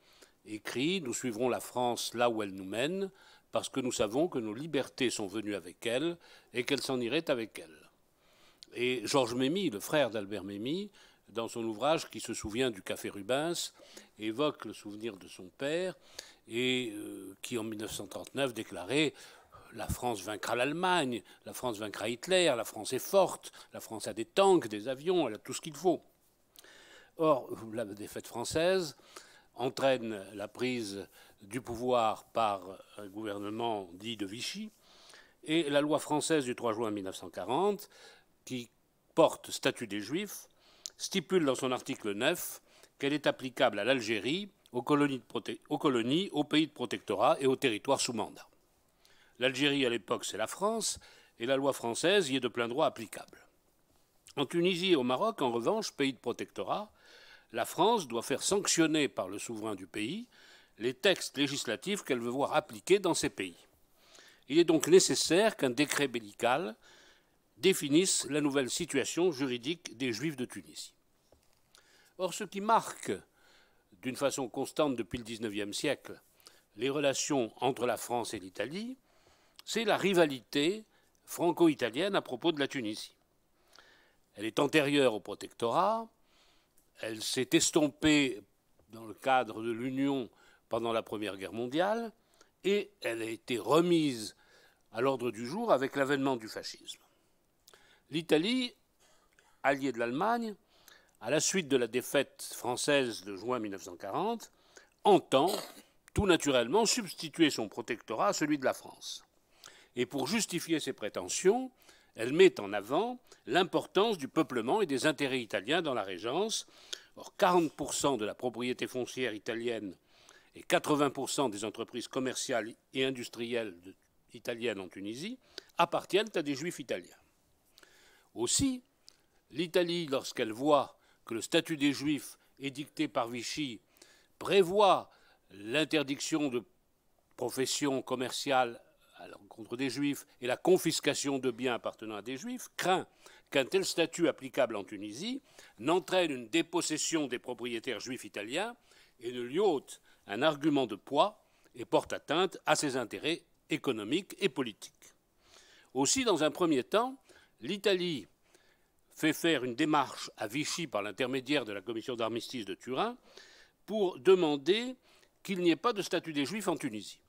écrit Nous suivrons la France là où elle nous mène, parce que nous savons que nos libertés sont venues avec elle et qu'elle s'en irait avec elle. Et Georges Mémy, le frère d'Albert Mémy, dans son ouvrage qui se souvient du café Rubens, évoque le souvenir de son père et euh, qui en 1939 déclarait la France vaincra l'Allemagne, la France vaincra Hitler, la France est forte, la France a des tanks, des avions, elle a tout ce qu'il faut. Or, la défaite française entraîne la prise du pouvoir par un gouvernement dit de Vichy, et la loi française du 3 juin 1940, qui porte statut des Juifs, stipule dans son article 9 qu'elle est applicable à l'Algérie, aux colonies, aux colonies, aux pays de protectorat et aux territoires sous mandat. L'Algérie, à l'époque, c'est la France, et la loi française y est de plein droit applicable. En Tunisie et au Maroc, en revanche, pays de protectorat, la France doit faire sanctionner par le souverain du pays les textes législatifs qu'elle veut voir appliqués dans ces pays. Il est donc nécessaire qu'un décret bellical définisse la nouvelle situation juridique des Juifs de Tunisie. Or, ce qui marque, d'une façon constante depuis le XIXe siècle, les relations entre la France et l'Italie, c'est la rivalité franco-italienne à propos de la Tunisie. Elle est antérieure au protectorat, elle s'est estompée dans le cadre de l'Union pendant la Première Guerre mondiale, et elle a été remise à l'ordre du jour avec l'avènement du fascisme. L'Italie, alliée de l'Allemagne, à la suite de la défaite française de juin 1940, entend tout naturellement substituer son protectorat à celui de la France. Et pour justifier ses prétentions, elle met en avant l'importance du peuplement et des intérêts italiens dans la Régence. Or, 40% de la propriété foncière italienne et 80% des entreprises commerciales et industrielles italiennes en Tunisie appartiennent à des juifs italiens. Aussi, l'Italie, lorsqu'elle voit que le statut des juifs édicté par Vichy, prévoit l'interdiction de professions commerciales à des Juifs et la confiscation de biens appartenant à des Juifs, craint qu'un tel statut applicable en Tunisie n'entraîne une dépossession des propriétaires juifs italiens et ne lui ôte un argument de poids et porte atteinte à ses intérêts économiques et politiques. Aussi, dans un premier temps, l'Italie fait faire une démarche à Vichy par l'intermédiaire de la commission d'armistice de Turin pour demander qu'il n'y ait pas de statut des Juifs en Tunisie.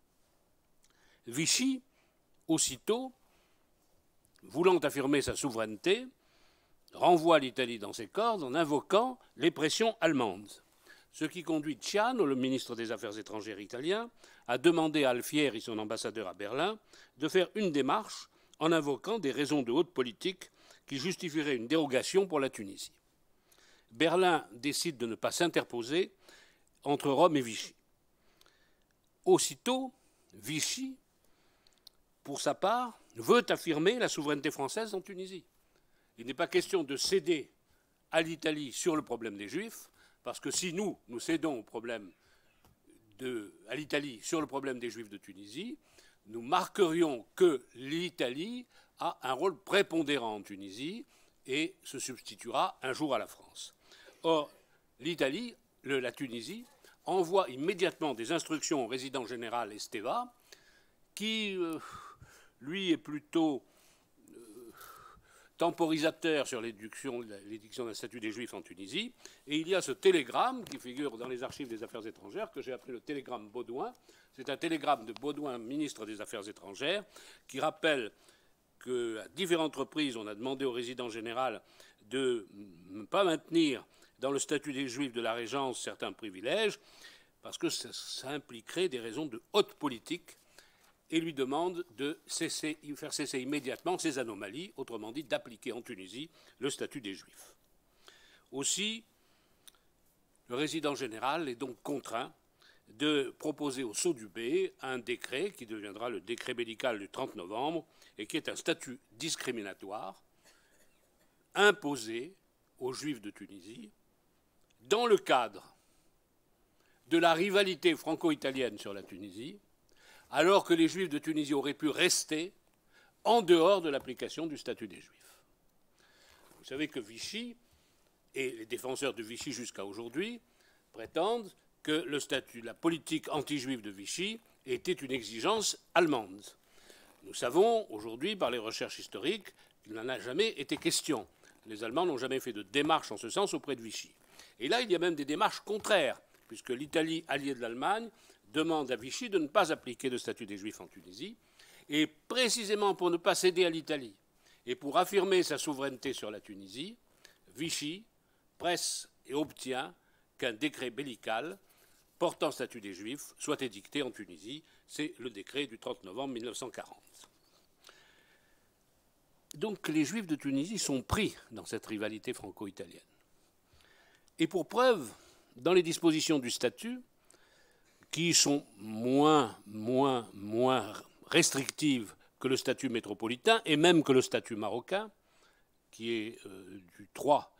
Vichy, aussitôt, voulant affirmer sa souveraineté, renvoie l'Italie dans ses cordes en invoquant les pressions allemandes. Ce qui conduit Ciano, le ministre des Affaires étrangères italien, à demander à Alfieri, son ambassadeur à Berlin, de faire une démarche en invoquant des raisons de haute politique qui justifieraient une dérogation pour la Tunisie. Berlin décide de ne pas s'interposer entre Rome et Vichy. Aussitôt, Vichy pour sa part, veut affirmer la souveraineté française en Tunisie. Il n'est pas question de céder à l'Italie sur le problème des Juifs, parce que si nous, nous cédons au problème à l'Italie sur le problème des Juifs de Tunisie, nous marquerions que l'Italie a un rôle prépondérant en Tunisie et se substituera un jour à la France. Or, l'Italie, la Tunisie, envoie immédiatement des instructions au résident général Esteva qui... Euh, lui est plutôt euh, temporisateur sur l'édiction d'un statut des Juifs en Tunisie. Et il y a ce télégramme qui figure dans les archives des affaires étrangères, que j'ai appelé le télégramme Baudouin. C'est un télégramme de Baudouin, ministre des Affaires étrangères, qui rappelle qu'à différentes reprises, on a demandé au résident général de ne pas maintenir dans le statut des Juifs de la Régence certains privilèges, parce que ça impliquerait des raisons de haute politique et lui demande de cesser, faire cesser immédiatement ces anomalies, autrement dit d'appliquer en Tunisie le statut des Juifs. Aussi, le résident général est donc contraint de proposer au sceau du B un décret qui deviendra le décret médical du 30 novembre et qui est un statut discriminatoire imposé aux Juifs de Tunisie dans le cadre de la rivalité franco-italienne sur la Tunisie alors que les Juifs de Tunisie auraient pu rester en dehors de l'application du statut des Juifs. Vous savez que Vichy, et les défenseurs de Vichy jusqu'à aujourd'hui, prétendent que le statut, la politique anti-juive de Vichy était une exigence allemande. Nous savons aujourd'hui, par les recherches historiques, qu'il n'en a jamais été question. Les Allemands n'ont jamais fait de démarche en ce sens auprès de Vichy. Et là, il y a même des démarches contraires, puisque l'Italie, alliée de l'Allemagne, demande à Vichy de ne pas appliquer le statut des Juifs en Tunisie, et précisément pour ne pas céder à l'Italie et pour affirmer sa souveraineté sur la Tunisie, Vichy presse et obtient qu'un décret bellical portant statut des Juifs soit édicté en Tunisie. C'est le décret du 30 novembre 1940. Donc les Juifs de Tunisie sont pris dans cette rivalité franco-italienne. Et pour preuve, dans les dispositions du statut, qui sont moins, moins, moins restrictives que le statut métropolitain et même que le statut marocain, qui est euh, du, 3,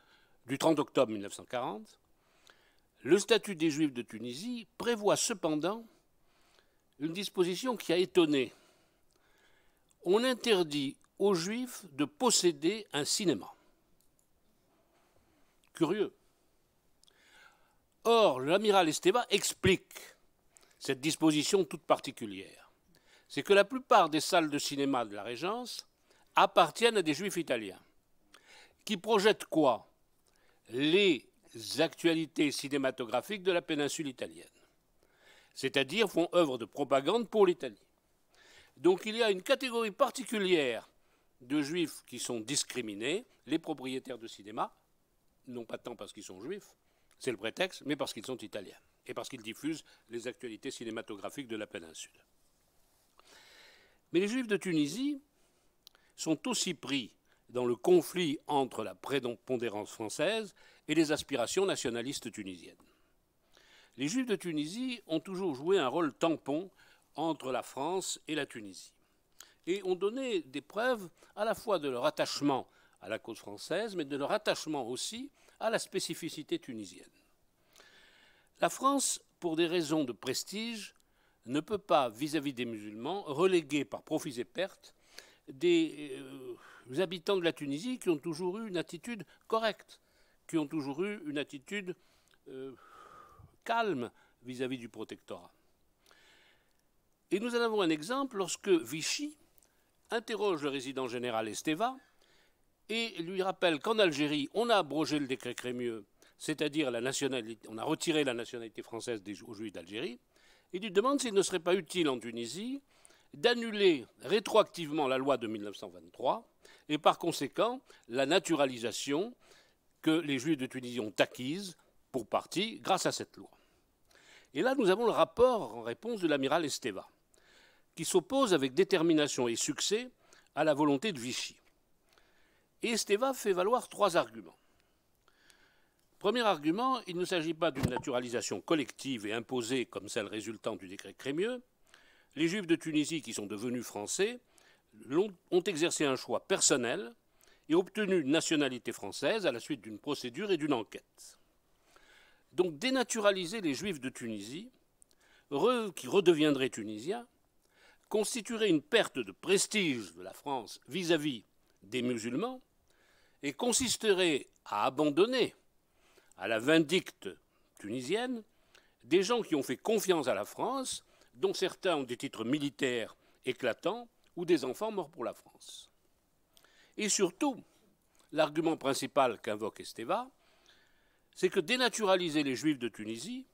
du 30 octobre 1940, le statut des Juifs de Tunisie prévoit cependant une disposition qui a étonné. On interdit aux Juifs de posséder un cinéma. Curieux. Or, l'amiral Esteva explique cette disposition toute particulière. C'est que la plupart des salles de cinéma de la Régence appartiennent à des juifs italiens, qui projettent quoi Les actualités cinématographiques de la péninsule italienne, c'est-à-dire font œuvre de propagande pour l'Italie. Donc il y a une catégorie particulière de juifs qui sont discriminés, les propriétaires de cinéma, non pas tant parce qu'ils sont juifs, c'est le prétexte, mais parce qu'ils sont italiens et parce qu'ils diffusent les actualités cinématographiques de la péninsule. Mais les Juifs de Tunisie sont aussi pris dans le conflit entre la prépondérance française et les aspirations nationalistes tunisiennes. Les Juifs de Tunisie ont toujours joué un rôle tampon entre la France et la Tunisie et ont donné des preuves à la fois de leur attachement à la cause française, mais de leur attachement aussi à la spécificité tunisienne. La France, pour des raisons de prestige, ne peut pas, vis-à-vis des musulmans, reléguer par profits et pertes des euh, euh, habitants de la Tunisie qui ont toujours eu une attitude correcte, qui ont toujours eu une attitude euh, calme vis-à-vis -vis du protectorat. Et nous en avons un exemple lorsque Vichy interroge le résident général Esteva et lui rappelle qu'en Algérie, on a abrogé le décret Crémieux c'est-à-dire la nationalité, on a retiré la nationalité française des, aux Juifs d'Algérie, il lui demande s'il ne serait pas utile en Tunisie d'annuler rétroactivement la loi de 1923 et par conséquent la naturalisation que les Juifs de Tunisie ont acquise pour partie grâce à cette loi. Et là, nous avons le rapport en réponse de l'amiral Esteva, qui s'oppose avec détermination et succès à la volonté de Vichy. Et Esteva fait valoir trois arguments. Premier argument, il ne s'agit pas d'une naturalisation collective et imposée comme celle résultant du décret Crémieux. Les Juifs de Tunisie qui sont devenus français ont, exercé un choix personnel et obtenu une nationalité française à la suite d'une procédure et d'une enquête. Donc dénaturaliser les Juifs de Tunisie, ceux qui redeviendraient tunisiens, constituerait une perte de prestige de la France vis à -vis des musulmans et consisterait à abandonner à la vindicte tunisienne, des gens qui ont fait confiance à la France, dont certains ont des titres militaires éclatants ou des enfants morts pour la France. Et surtout, l'argument principal qu'invoque Esteva, c'est que dénaturaliser les Juifs de Tunisie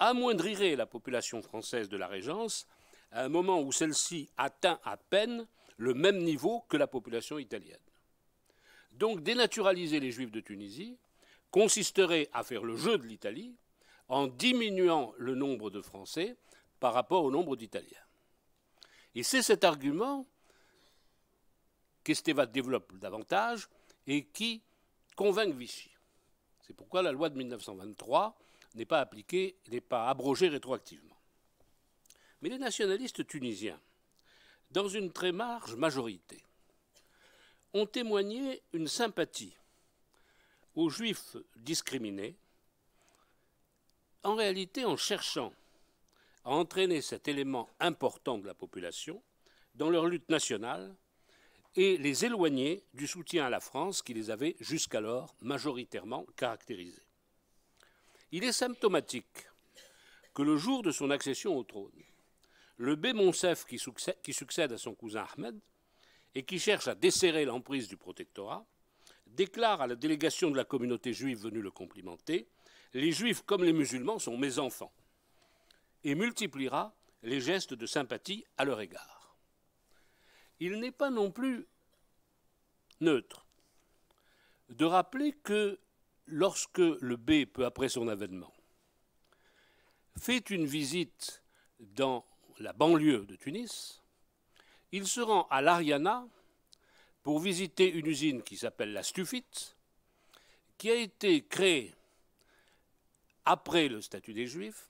amoindrirait la population française de la Régence à un moment où celle-ci atteint à peine le même niveau que la population italienne. Donc dénaturaliser les Juifs de Tunisie, consisterait à faire le jeu de l'Italie en diminuant le nombre de Français par rapport au nombre d'Italiens. Et c'est cet argument qu'Esteva développe davantage et qui convainc Vichy. C'est pourquoi la loi de 1923 n'est pas appliquée, n'est pas abrogée rétroactivement. Mais les nationalistes tunisiens, dans une très large majorité, ont témoigné une sympathie aux juifs discriminés, en réalité en cherchant à entraîner cet élément important de la population dans leur lutte nationale et les éloigner du soutien à la France qui les avait jusqu'alors majoritairement caractérisés. Il est symptomatique que le jour de son accession au trône, le Bémoncef Monsef qui, succède à son cousin Ahmed et qui cherche à desserrer l'emprise du protectorat déclare à la délégation de la communauté juive venue le complimenter Les juifs, comme les musulmans, sont mes enfants, et multipliera les gestes de sympathie à leur égard. Il n'est pas non plus neutre de rappeler que lorsque le B, peu après son avènement, fait une visite dans la banlieue de Tunis, il se rend à l'Ariana, pour visiter une usine qui s'appelle la Stufit, qui a été créée après le statut des Juifs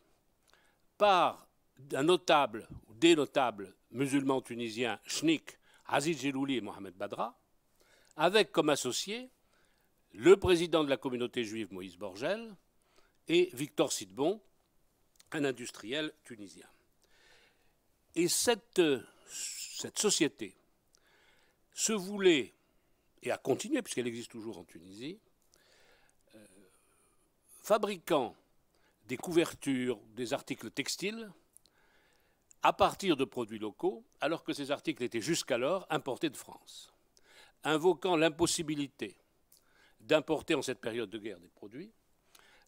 par un notable ou des notables musulmans tunisiens, chnik Aziz Jelouli et Mohamed Badra, avec comme associés le président de la communauté juive Moïse Borgel et Victor Sidbon, un industriel tunisien. Et cette société se voulait, et a continué, puisqu'elle existe toujours en Tunisie, euh, fabriquant des couvertures, des articles textiles, à partir de produits locaux, alors que ces articles étaient jusqu'alors importés de France, invoquant l'impossibilité d'importer en cette période de guerre des produits,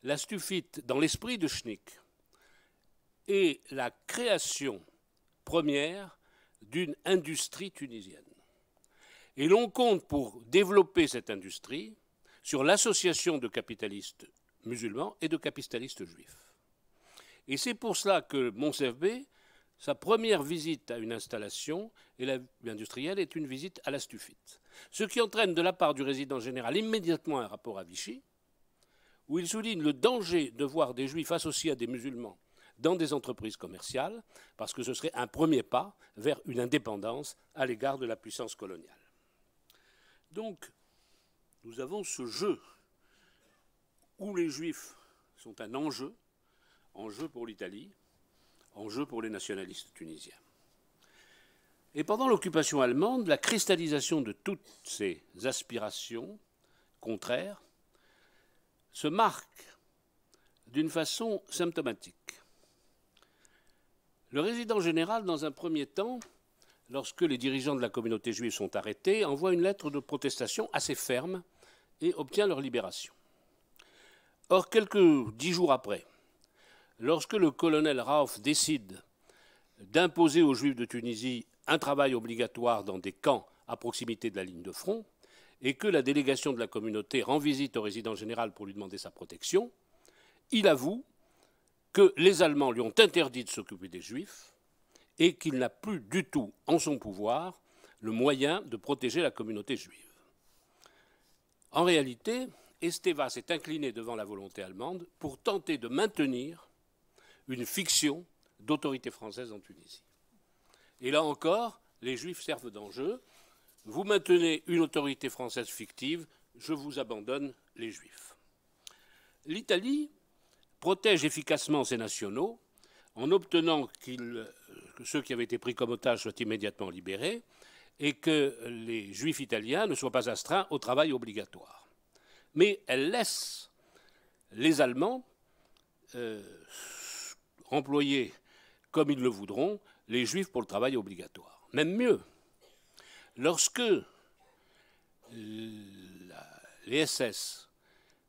la stufite dans l'esprit de Schnick et la création première d'une industrie tunisienne. Et l'on compte pour développer cette industrie sur l'association de capitalistes musulmans et de capitalistes juifs. Et c'est pour cela que Monsefbé, sa première visite à une installation industrielle est une visite à la stufite. Ce qui entraîne de la part du résident général immédiatement un rapport à Vichy, où il souligne le danger de voir des juifs associés à des musulmans dans des entreprises commerciales, parce que ce serait un premier pas vers une indépendance à l'égard de la puissance coloniale. Donc, nous avons ce jeu où les juifs sont un enjeu, enjeu pour l'Italie, enjeu pour les nationalistes tunisiens. Et pendant l'occupation allemande, la cristallisation de toutes ces aspirations contraires se marque d'une façon symptomatique. Le résident général, dans un premier temps, lorsque les dirigeants de la communauté juive sont arrêtés, envoie une lettre de protestation assez ferme et obtient leur libération. Or, quelques dix jours après, lorsque le colonel Rauf décide d'imposer aux juifs de Tunisie un travail obligatoire dans des camps à proximité de la ligne de front, et que la délégation de la communauté rend visite au résident général pour lui demander sa protection, il avoue que les Allemands lui ont interdit de s'occuper des Juifs, et qu'il n'a plus du tout en son pouvoir le moyen de protéger la communauté juive. En réalité, Esteva s'est incliné devant la volonté allemande pour tenter de maintenir une fiction d'autorité française en Tunisie. Et là encore, les Juifs servent d'enjeu. Vous maintenez une autorité française fictive, je vous abandonne les Juifs. L'Italie protège efficacement ses nationaux en obtenant qu'ils que ceux qui avaient été pris comme otages soient immédiatement libérés et que les juifs italiens ne soient pas astreints au travail obligatoire. Mais elle laisse les Allemands euh, employer comme ils le voudront les juifs pour le travail obligatoire. Même mieux, lorsque les SS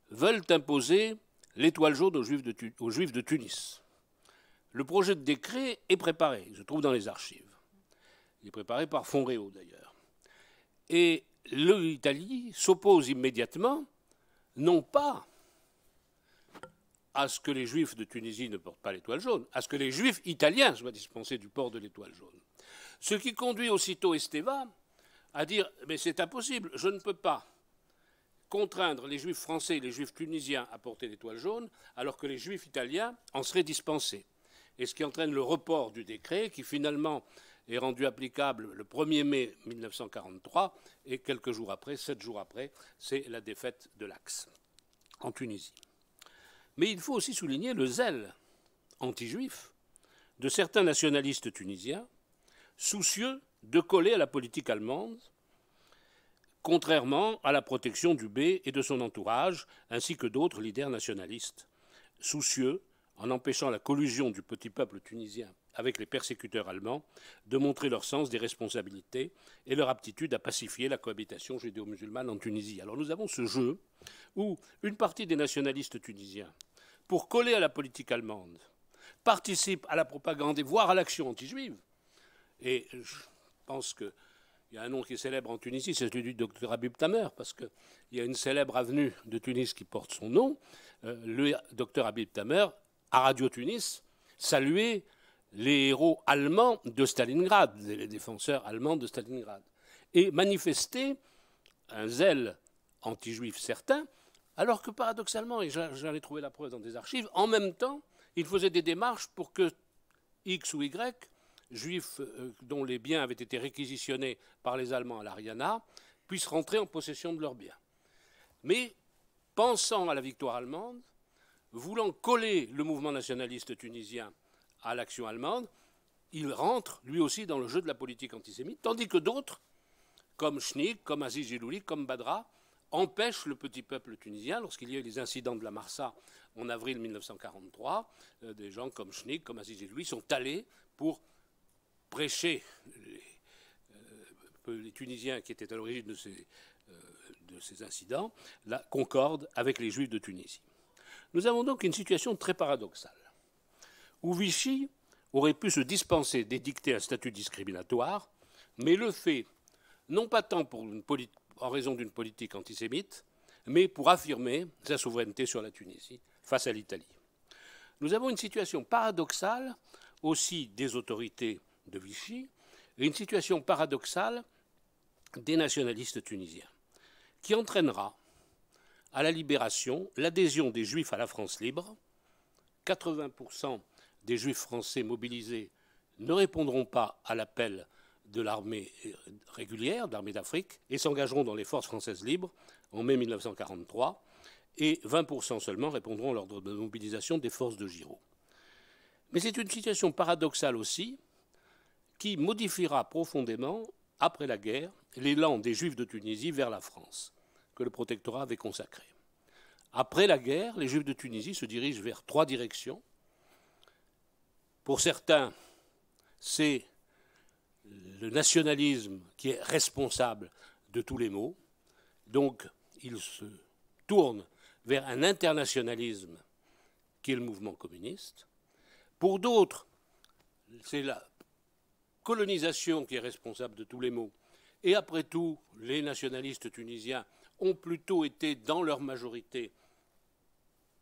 veulent imposer l'étoile jaune aux juifs de Tunis, le projet de décret est préparé, il se trouve dans les archives. Il est préparé par Fonréo d'ailleurs. Et l'Italie s'oppose immédiatement, non pas à ce que les Juifs de Tunisie ne portent pas l'étoile jaune, à ce que les Juifs italiens soient dispensés du port de l'étoile jaune. Ce qui conduit aussitôt Esteva à dire Mais c'est impossible, je ne peux pas contraindre les Juifs français et les Juifs tunisiens à porter l'étoile jaune, alors que les Juifs italiens en seraient dispensés et ce qui entraîne le report du décret qui finalement est rendu applicable le 1er mai 1943 et quelques jours après, sept jours après, c'est la défaite de l'Axe en Tunisie. Mais il faut aussi souligner le zèle anti-juif de certains nationalistes tunisiens soucieux de coller à la politique allemande, contrairement à la protection du B et de son entourage, ainsi que d'autres leaders nationalistes, soucieux en empêchant la collusion du petit peuple tunisien avec les persécuteurs allemands, de montrer leur sens des responsabilités et leur aptitude à pacifier la cohabitation judéo-musulmane en Tunisie. Alors nous avons ce jeu où une partie des nationalistes tunisiens, pour coller à la politique allemande, participent à la propagande et voire à l'action anti-juive. Et je pense qu'il y a un nom qui est célèbre en Tunisie, c'est celui du docteur Habib Tamer, parce qu'il y a une célèbre avenue de Tunis qui porte son nom. Euh, le docteur Habib Tamer à Radio Tunis, saluer les héros allemands de Stalingrad, les défenseurs allemands de Stalingrad, et manifester un zèle anti-juif certain, alors que paradoxalement, et j'en ai trouvé la preuve dans des archives, en même temps, il faisait des démarches pour que X ou Y, juifs euh, dont les biens avaient été réquisitionnés par les Allemands à l'Ariana, puissent rentrer en possession de leurs biens. Mais pensant à la victoire allemande, voulant coller le mouvement nationaliste tunisien à l'action allemande, il rentre lui aussi dans le jeu de la politique antisémite, tandis que d'autres, comme Schnick, comme Aziz Jelouli, comme Badra, empêchent le petit peuple tunisien, lorsqu'il y a eu les incidents de la Marsa en avril 1943, euh, des gens comme Schnick, comme Aziz Elouli sont allés pour prêcher euh, les, Tunisiens qui étaient à l'origine de ces, euh, de ces incidents, la concorde avec les Juifs de Tunisie. Nous avons donc une situation très paradoxale, où Vichy aurait pu se dispenser d'édicter un statut discriminatoire, mais le fait, non pas tant en raison d'une politique antisémite, mais pour affirmer sa souveraineté sur la Tunisie face à l'Italie. Nous avons une situation paradoxale aussi des autorités de Vichy et une situation paradoxale des nationalistes tunisiens, qui entraînera, à la libération, l'adhésion des Juifs à la France libre. 80% des Juifs français mobilisés ne répondront pas à l'appel de l'armée régulière, de l'armée d'Afrique, et s'engageront dans les forces françaises libres en mai 1943, et 20% seulement répondront à l'ordre de mobilisation des forces de Giraud. Mais c'est une situation paradoxale aussi, qui modifiera profondément, après la guerre, l'élan des Juifs de Tunisie vers la France que le protectorat avait consacré. Après la guerre, les Juifs de Tunisie se dirigent vers trois directions. Pour certains, c'est le nationalisme qui est responsable de tous les maux. Donc, ils se tournent vers un internationalisme qui est le mouvement communiste. Pour d'autres, c'est la colonisation qui est responsable de tous les maux. Et après tout, les nationalistes tunisiens ont plutôt été dans leur majorité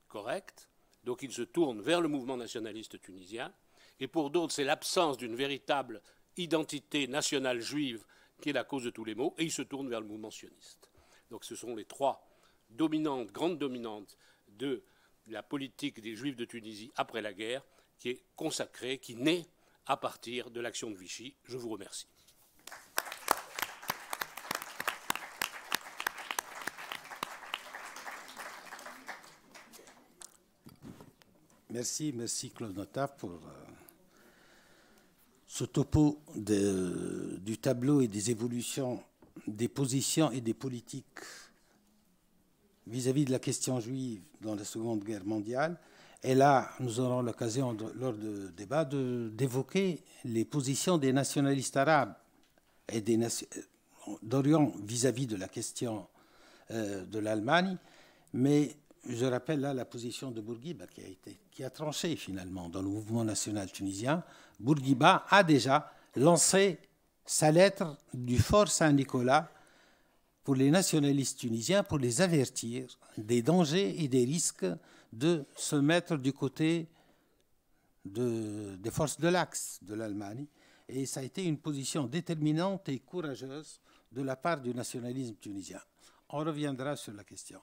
correctes, donc ils se tournent vers le mouvement nationaliste tunisien, et pour d'autres, c'est l'absence d'une véritable identité nationale juive qui est la cause de tous les maux, et ils se tournent vers le mouvement sioniste. Donc ce sont les trois dominantes, grandes dominantes de la politique des juifs de Tunisie après la guerre, qui est consacrée, qui naît à partir de l'action de Vichy. Je vous remercie. Merci, merci Claude Nota pour euh, ce topo du tableau et des évolutions des positions et des politiques vis-à-vis de la question juive dans la Seconde Guerre mondiale. Et là, nous aurons l'occasion, lors de débat, d'évoquer les positions des nationalistes arabes et des euh, d'Orient vis-à-vis de la question euh, de l'Allemagne. Mais je rappelle là la position de Bourguiba qui a été qui a tranché finalement dans le mouvement national tunisien, Bourguiba a déjà lancé sa lettre du fort Saint-Nicolas pour les nationalistes tunisiens, pour les avertir des dangers et des risques de se mettre du côté des forces de l'Axe de l'Allemagne. Et ça a été une position déterminante et courageuse de la part du nationalisme tunisien. On reviendra sur la question.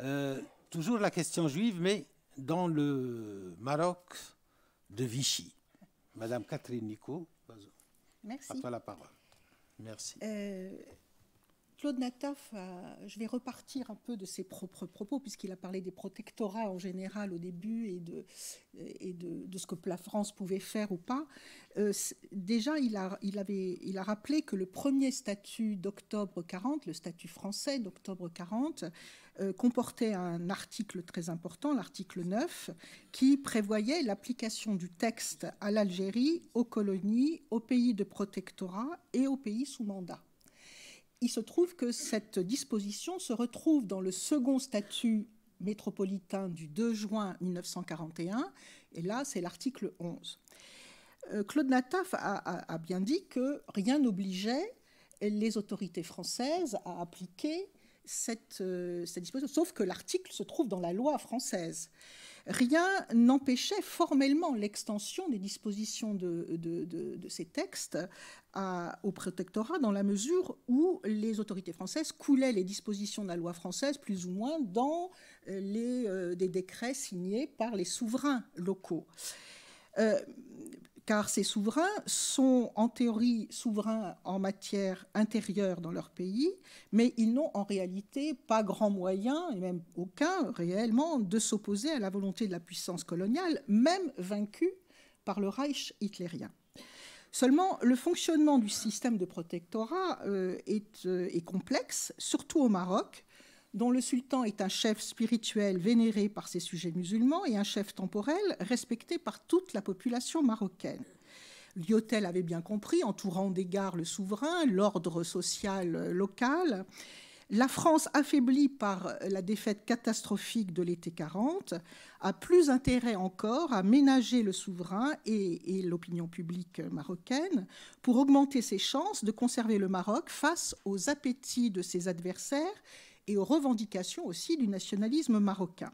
Euh, toujours la question juive, mais dans le Maroc de Vichy. Madame Catherine Nico, Merci. à la parole. Merci. Euh, Claude Nataf, euh, je vais repartir un peu de ses propres propos, puisqu'il a parlé des protectorats en général au début et de, ce que la France pouvait faire ou pas. Euh, déjà, il a, il a rappelé que le premier statut d'octobre 40, le statut français d'octobre 40, euh, comportait un article très important, l'article 9, qui prévoyait l'application du texte à l'Algérie, aux colonies, aux pays de protectorat et aux pays sous mandat. Il se trouve que cette disposition se retrouve dans le second statut métropolitain du 2 juin 1941, et là c'est l'article 11. Euh, Claude Nataf a, bien dit que rien n'obligeait les autorités françaises à appliquer euh, sauf que l'article se trouve dans la loi française. Rien n'empêchait formellement l'extension des dispositions de, de, ces textes au protectorat dans la mesure où les autorités françaises coulaient les dispositions de la loi française plus ou moins dans euh, les, euh, des décrets signés par les souverains locaux car ces souverains sont en théorie souverains en matière intérieure dans leur pays, mais ils n'ont en réalité pas grand moyen, et même aucun réellement, de s'opposer à la volonté de la puissance coloniale, même vaincue par le Reich hitlérien. Seulement, le fonctionnement du système de protectorat euh, euh, est, complexe, surtout au Maroc, dont le sultan est un chef spirituel vénéré par ses sujets musulmans et un chef temporel respecté par toute la population marocaine. Lyotel avait bien compris, entourant d'égards le souverain, l'ordre social local. La France, affaiblie par la défaite catastrophique de l'été 40, a plus intérêt encore à ménager le souverain et l'opinion publique marocaine pour augmenter ses chances de conserver le Maroc face aux appétits de ses adversaires et aux revendications aussi du nationalisme marocain.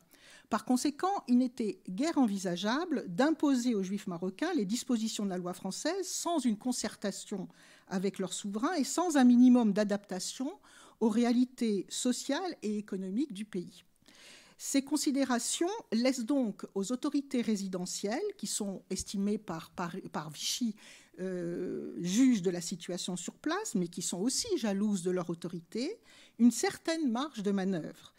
Par conséquent, il n'était guère envisageable d'imposer aux juifs marocains les dispositions de la loi française sans une concertation avec leur souverain et sans un minimum d'adaptation aux réalités sociales et économiques du pays. Ces considérations laissent donc aux autorités résidentielles, qui sont estimées par, Vichy euh, juges de la situation sur place, mais qui sont aussi jalouses de leur autorité, une certaine marge de manœuvre.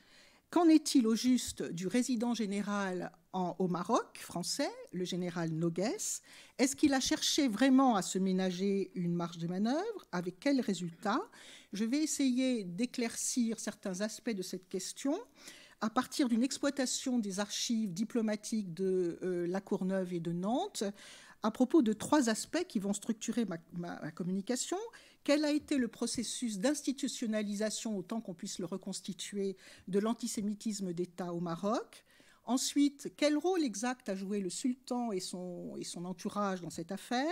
Qu'en est-il au juste du résident général en, au Maroc français, le général Noguès Est-ce qu'il a cherché vraiment à se ménager une marge de manœuvre Avec quel résultat Je vais essayer d'éclaircir certains aspects de cette question à partir d'une exploitation des archives diplomatiques de euh, La Courneuve et de Nantes à propos de trois aspects qui vont structurer ma communication. Quel a été le processus d'institutionnalisation, autant qu'on puisse le reconstituer, de l'antisémitisme d'État au Maroc Ensuite, quel rôle exact a joué le sultan et son, entourage dans cette affaire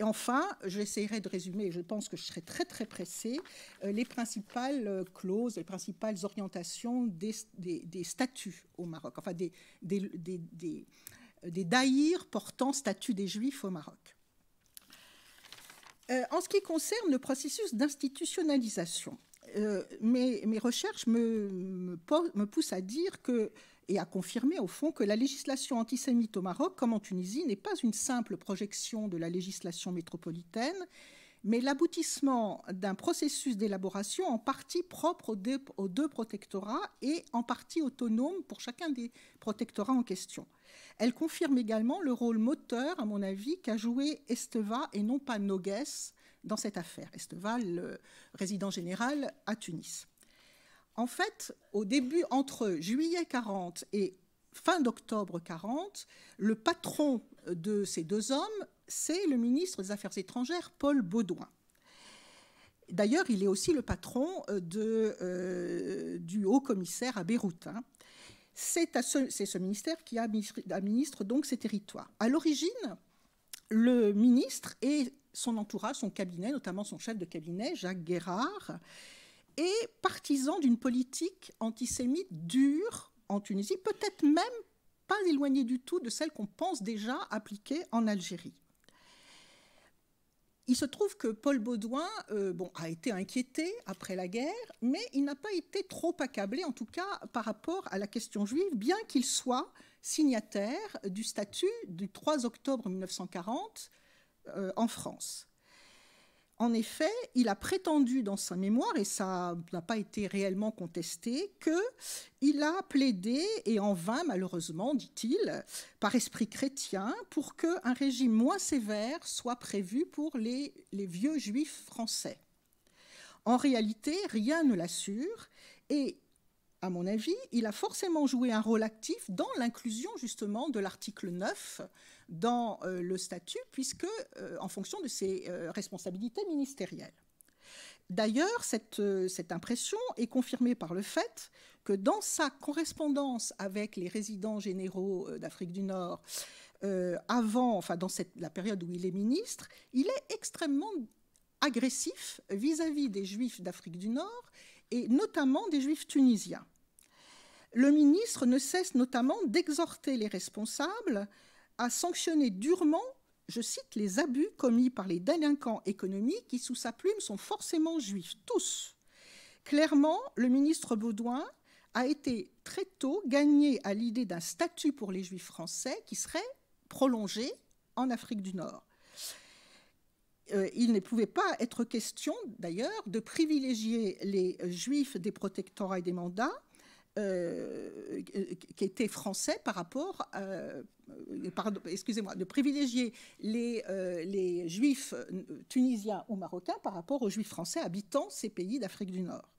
et enfin, j'essaierai de résumer, je pense que je serai très très pressée, euh, les principales euh, clauses, les principales orientations des, statuts au Maroc, enfin des, des, des daïrs portant statut des juifs au Maroc. Euh, en ce qui concerne le processus d'institutionnalisation, euh, mes, recherches me, me, poussent à dire que, et à confirmer au fond que la législation antisémite au Maroc, comme en Tunisie, n'est pas une simple projection de la législation métropolitaine, mais l'aboutissement d'un processus d'élaboration en partie propre aux deux, protectorats et en partie autonome pour chacun des protectorats en question. Elle confirme également le rôle moteur, à mon avis, qu'a joué Esteva et non pas Nogues dans cette affaire. Esteva, le résident général à Tunis. En fait, au début, entre juillet 40 et fin d'octobre 40, le patron de ces deux hommes c'est le ministre des Affaires étrangères, Paul Baudouin. D'ailleurs, il est aussi le patron euh, euh, du haut commissaire à Beyrouth. Hein. C'est ce, ministère qui administre, donc ces territoires. À l'origine, le ministre et son entourage, son cabinet, notamment son chef de cabinet, Jacques Guérard, est partisan d'une politique antisémite dure en Tunisie, peut-être même pas éloignée du tout de celle qu'on pense déjà appliquée en Algérie. Il se trouve que Paul Baudouin euh, a été inquiété après la guerre, mais il n'a pas été trop accablé, en tout cas par rapport à la question juive, bien qu'il soit signataire du statut du 3 octobre 1940 euh, en France. En effet, il a prétendu dans sa mémoire, et ça n'a pas été réellement contesté, qu'il a plaidé, et en vain malheureusement, dit-il, par esprit chrétien, pour qu'un régime moins sévère soit prévu pour les, vieux juifs français. En réalité, rien ne l'assure, et à mon avis, il a forcément joué un rôle actif dans l'inclusion justement de l'article 9 dans euh, le statut, puisque euh, en fonction de ses euh, responsabilités ministérielles. D'ailleurs, cette, impression est confirmée par le fait que dans sa correspondance avec les résidents généraux d'Afrique du Nord, avant, enfin dans la période où il est ministre, il est extrêmement agressif vis à -vis des juifs d'Afrique du Nord et notamment des juifs tunisiens. Le ministre ne cesse notamment d'exhorter les responsables a sanctionné durement, je cite, les abus commis par les délinquants économiques qui, sous sa plume, sont forcément juifs, tous. Clairement, le ministre Baudouin a été très tôt gagné à l'idée d'un statut pour les juifs français qui serait prolongé en Afrique du Nord. Euh, il ne pouvait pas être question, d'ailleurs, de privilégier les juifs des protectorats et des mandats euh, euh, qui était français par rapport, euh, excusez-moi, de privilégier les, les juifs tunisiens ou marocains par rapport aux juifs français habitant ces pays d'Afrique du Nord.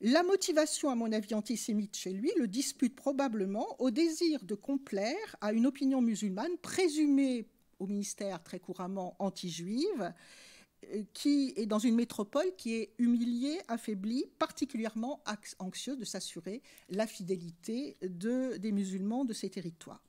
La motivation, à mon avis, antisémite chez lui le dispute probablement au désir de complaire à une opinion musulmane présumée au ministère très couramment anti-juive, euh, qui est dans une métropole qui est humiliée, affaiblie, particulièrement anxieuse de s'assurer la fidélité des musulmans de ces territoires.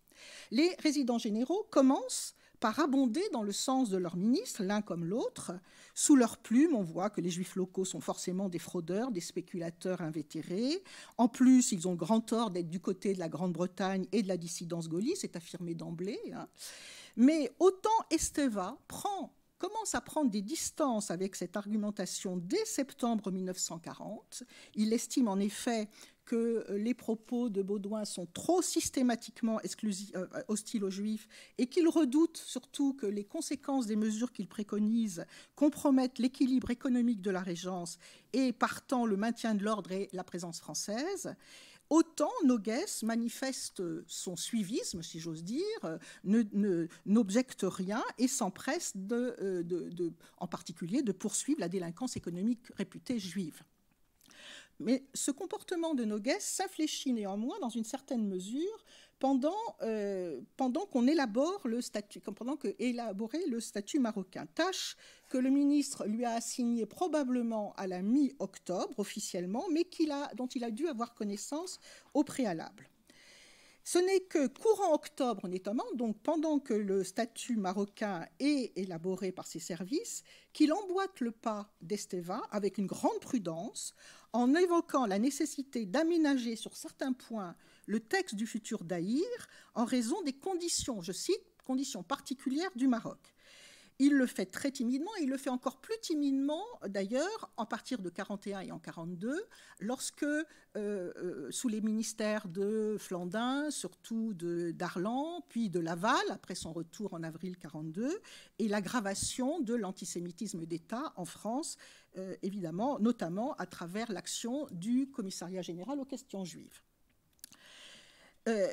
Les résidents généraux commencent par abonder dans le sens de leurs ministres, l'un comme l'autre. Sous leur plume. on voit que les juifs locaux sont forcément des fraudeurs, des spéculateurs invétérés. En plus, ils ont grand tort d'être du côté de la Grande-Bretagne et de la dissidence gaulise, c'est affirmé d'emblée. Hein. Mais autant Esteva prend commence à prendre des distances avec cette argumentation dès septembre 1940. Il estime en effet que euh, les propos de Baudouin sont trop systématiquement euh, hostiles aux Juifs et qu'il redoute surtout que les conséquences des mesures qu'il préconise compromettent l'équilibre économique de la Régence et partant le maintien de l'ordre et la présence française. Autant Nogues manifeste son suivisme, si j'ose dire, n'objecte rien et s'empresse euh, de, en particulier de poursuivre la délinquance économique réputée juive. Mais ce comportement de Nogues s'infléchit néanmoins dans une certaine mesure pendant, euh, pendant qu'on élabore le statut, marocain. Tâche que le ministre lui a assignée probablement à la mi-octobre officiellement, mais dont il a dû avoir connaissance au préalable. Ce n'est que courant octobre notamment, donc pendant que le statut marocain est élaboré par ses services, qu'il emboîte le pas d'Esteva avec une grande prudence en évoquant la nécessité d'aménager sur certains points le texte du futur d'Aïr en raison des conditions, je cite, conditions particulières du Maroc. Il le fait très timidement et il le fait encore plus timidement d'ailleurs en partir de 41 et en 42 lorsque euh, euh, sous les ministères de Flandin, surtout de d'Arlan, puis de Laval après son retour en avril 42 et l'aggravation de l'antisémitisme d'État en France euh, évidemment notamment à travers l'action du commissariat général aux questions juives. Euh,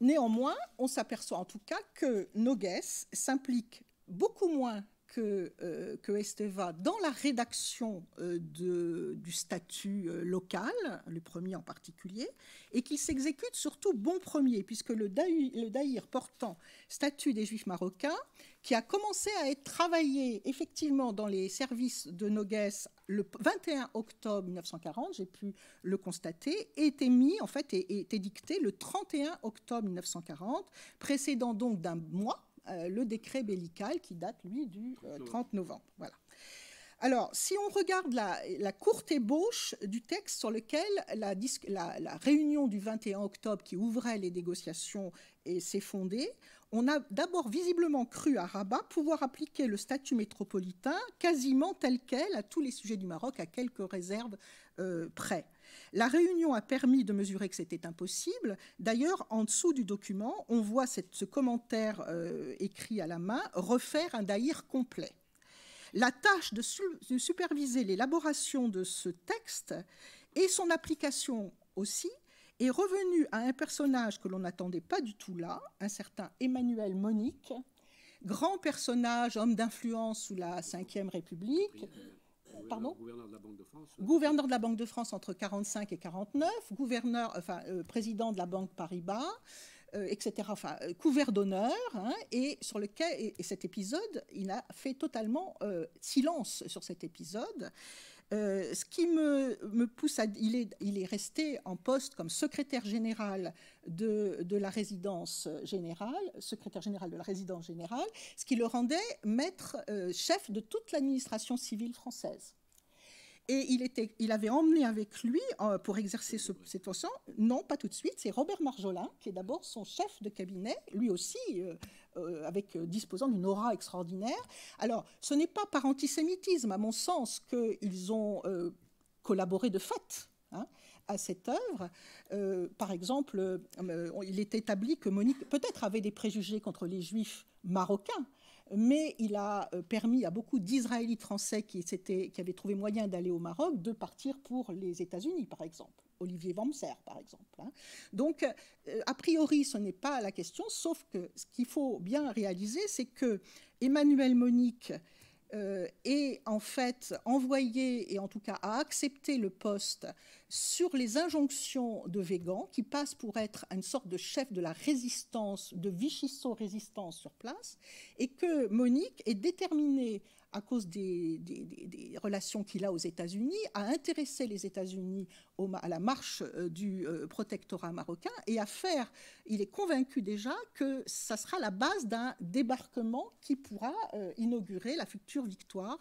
néanmoins, on s'aperçoit en tout cas que Nogues s'implique beaucoup moins que, euh, que, Esteva dans la rédaction euh, du statut local, le premier en particulier, et qu'il s'exécute surtout bon premier, puisque le, le Daïr portant statut des Juifs marocains, qui a commencé à être travaillé effectivement dans les services de Nogues le 21 octobre 1940, j'ai pu le constater, était mis, en fait, et, dicté le 31 octobre 1940, précédant donc d'un mois euh, le décret bellical qui date, lui, du 30 euh, novembre. Voilà. Alors, si on regarde la, courte ébauche du texte sur lequel la, la, réunion du 21 octobre qui ouvrait les négociations s'est fondée, on a d'abord visiblement cru à Rabat pouvoir appliquer le statut métropolitain quasiment tel quel à tous les sujets du Maroc, à quelques réserves euh, près. La réunion a permis de mesurer que c'était impossible. D'ailleurs, en dessous du document, on voit ce commentaire euh, écrit à la main refaire un daïr complet. La tâche de superviser l'élaboration de ce texte et son application aussi est revenu à un personnage que l'on n'attendait pas du tout là, un certain Emmanuel Monique, grand personnage, homme d'influence sous la Ve République. Pardon gouverneur de la Banque de France. entre 45 et 49, gouverneur, enfin, euh, président de la Banque Paribas, euh, etc. Enfin, euh, couvert d'honneur, hein, et sur lequel et, cet épisode, il a fait totalement silence sur cet épisode. Euh, ce qui me, pousse à. Il est, il est resté en poste comme secrétaire général de, la résidence générale, secrétaire général de la résidence générale, ce qui le rendait maître euh, chef de toute l'administration civile française. Et il, avait emmené avec lui euh, pour exercer cette fonction, non pas tout de suite, c'est Robert Marjolin, qui est d'abord son chef de cabinet, lui aussi euh, avec euh, disposant d'une aura extraordinaire. Alors, ce n'est pas par antisémitisme, à mon sens, qu'ils ont euh, collaboré de fait. Hein, à cette œuvre. par exemple, il est établi que Monique peut-être avait des préjugés contre les juifs marocains, mais il a permis à beaucoup d'Israélites français qui, qui avaient trouvé moyen d'aller au Maroc de partir pour les États-Unis, par exemple. Olivier Vamser, par exemple. Hein. Donc, euh, a priori, ce n'est pas la question, sauf que ce qu'il faut bien réaliser, c'est que Emmanuel Monique euh, est en fait envoyé, et en tout cas a accepté le poste sur les injonctions de Végan, qui passe pour être une sorte de chef de la résistance, de Vichyso-résistance sur place, et que Monique est déterminée à cause des, relations qu'il a aux États-Unis, a intéressé les États-Unis à la marche euh, du euh, protectorat marocain et à faire, il est convaincu déjà que ça sera la base d'un débarquement qui pourra euh, inaugurer la future victoire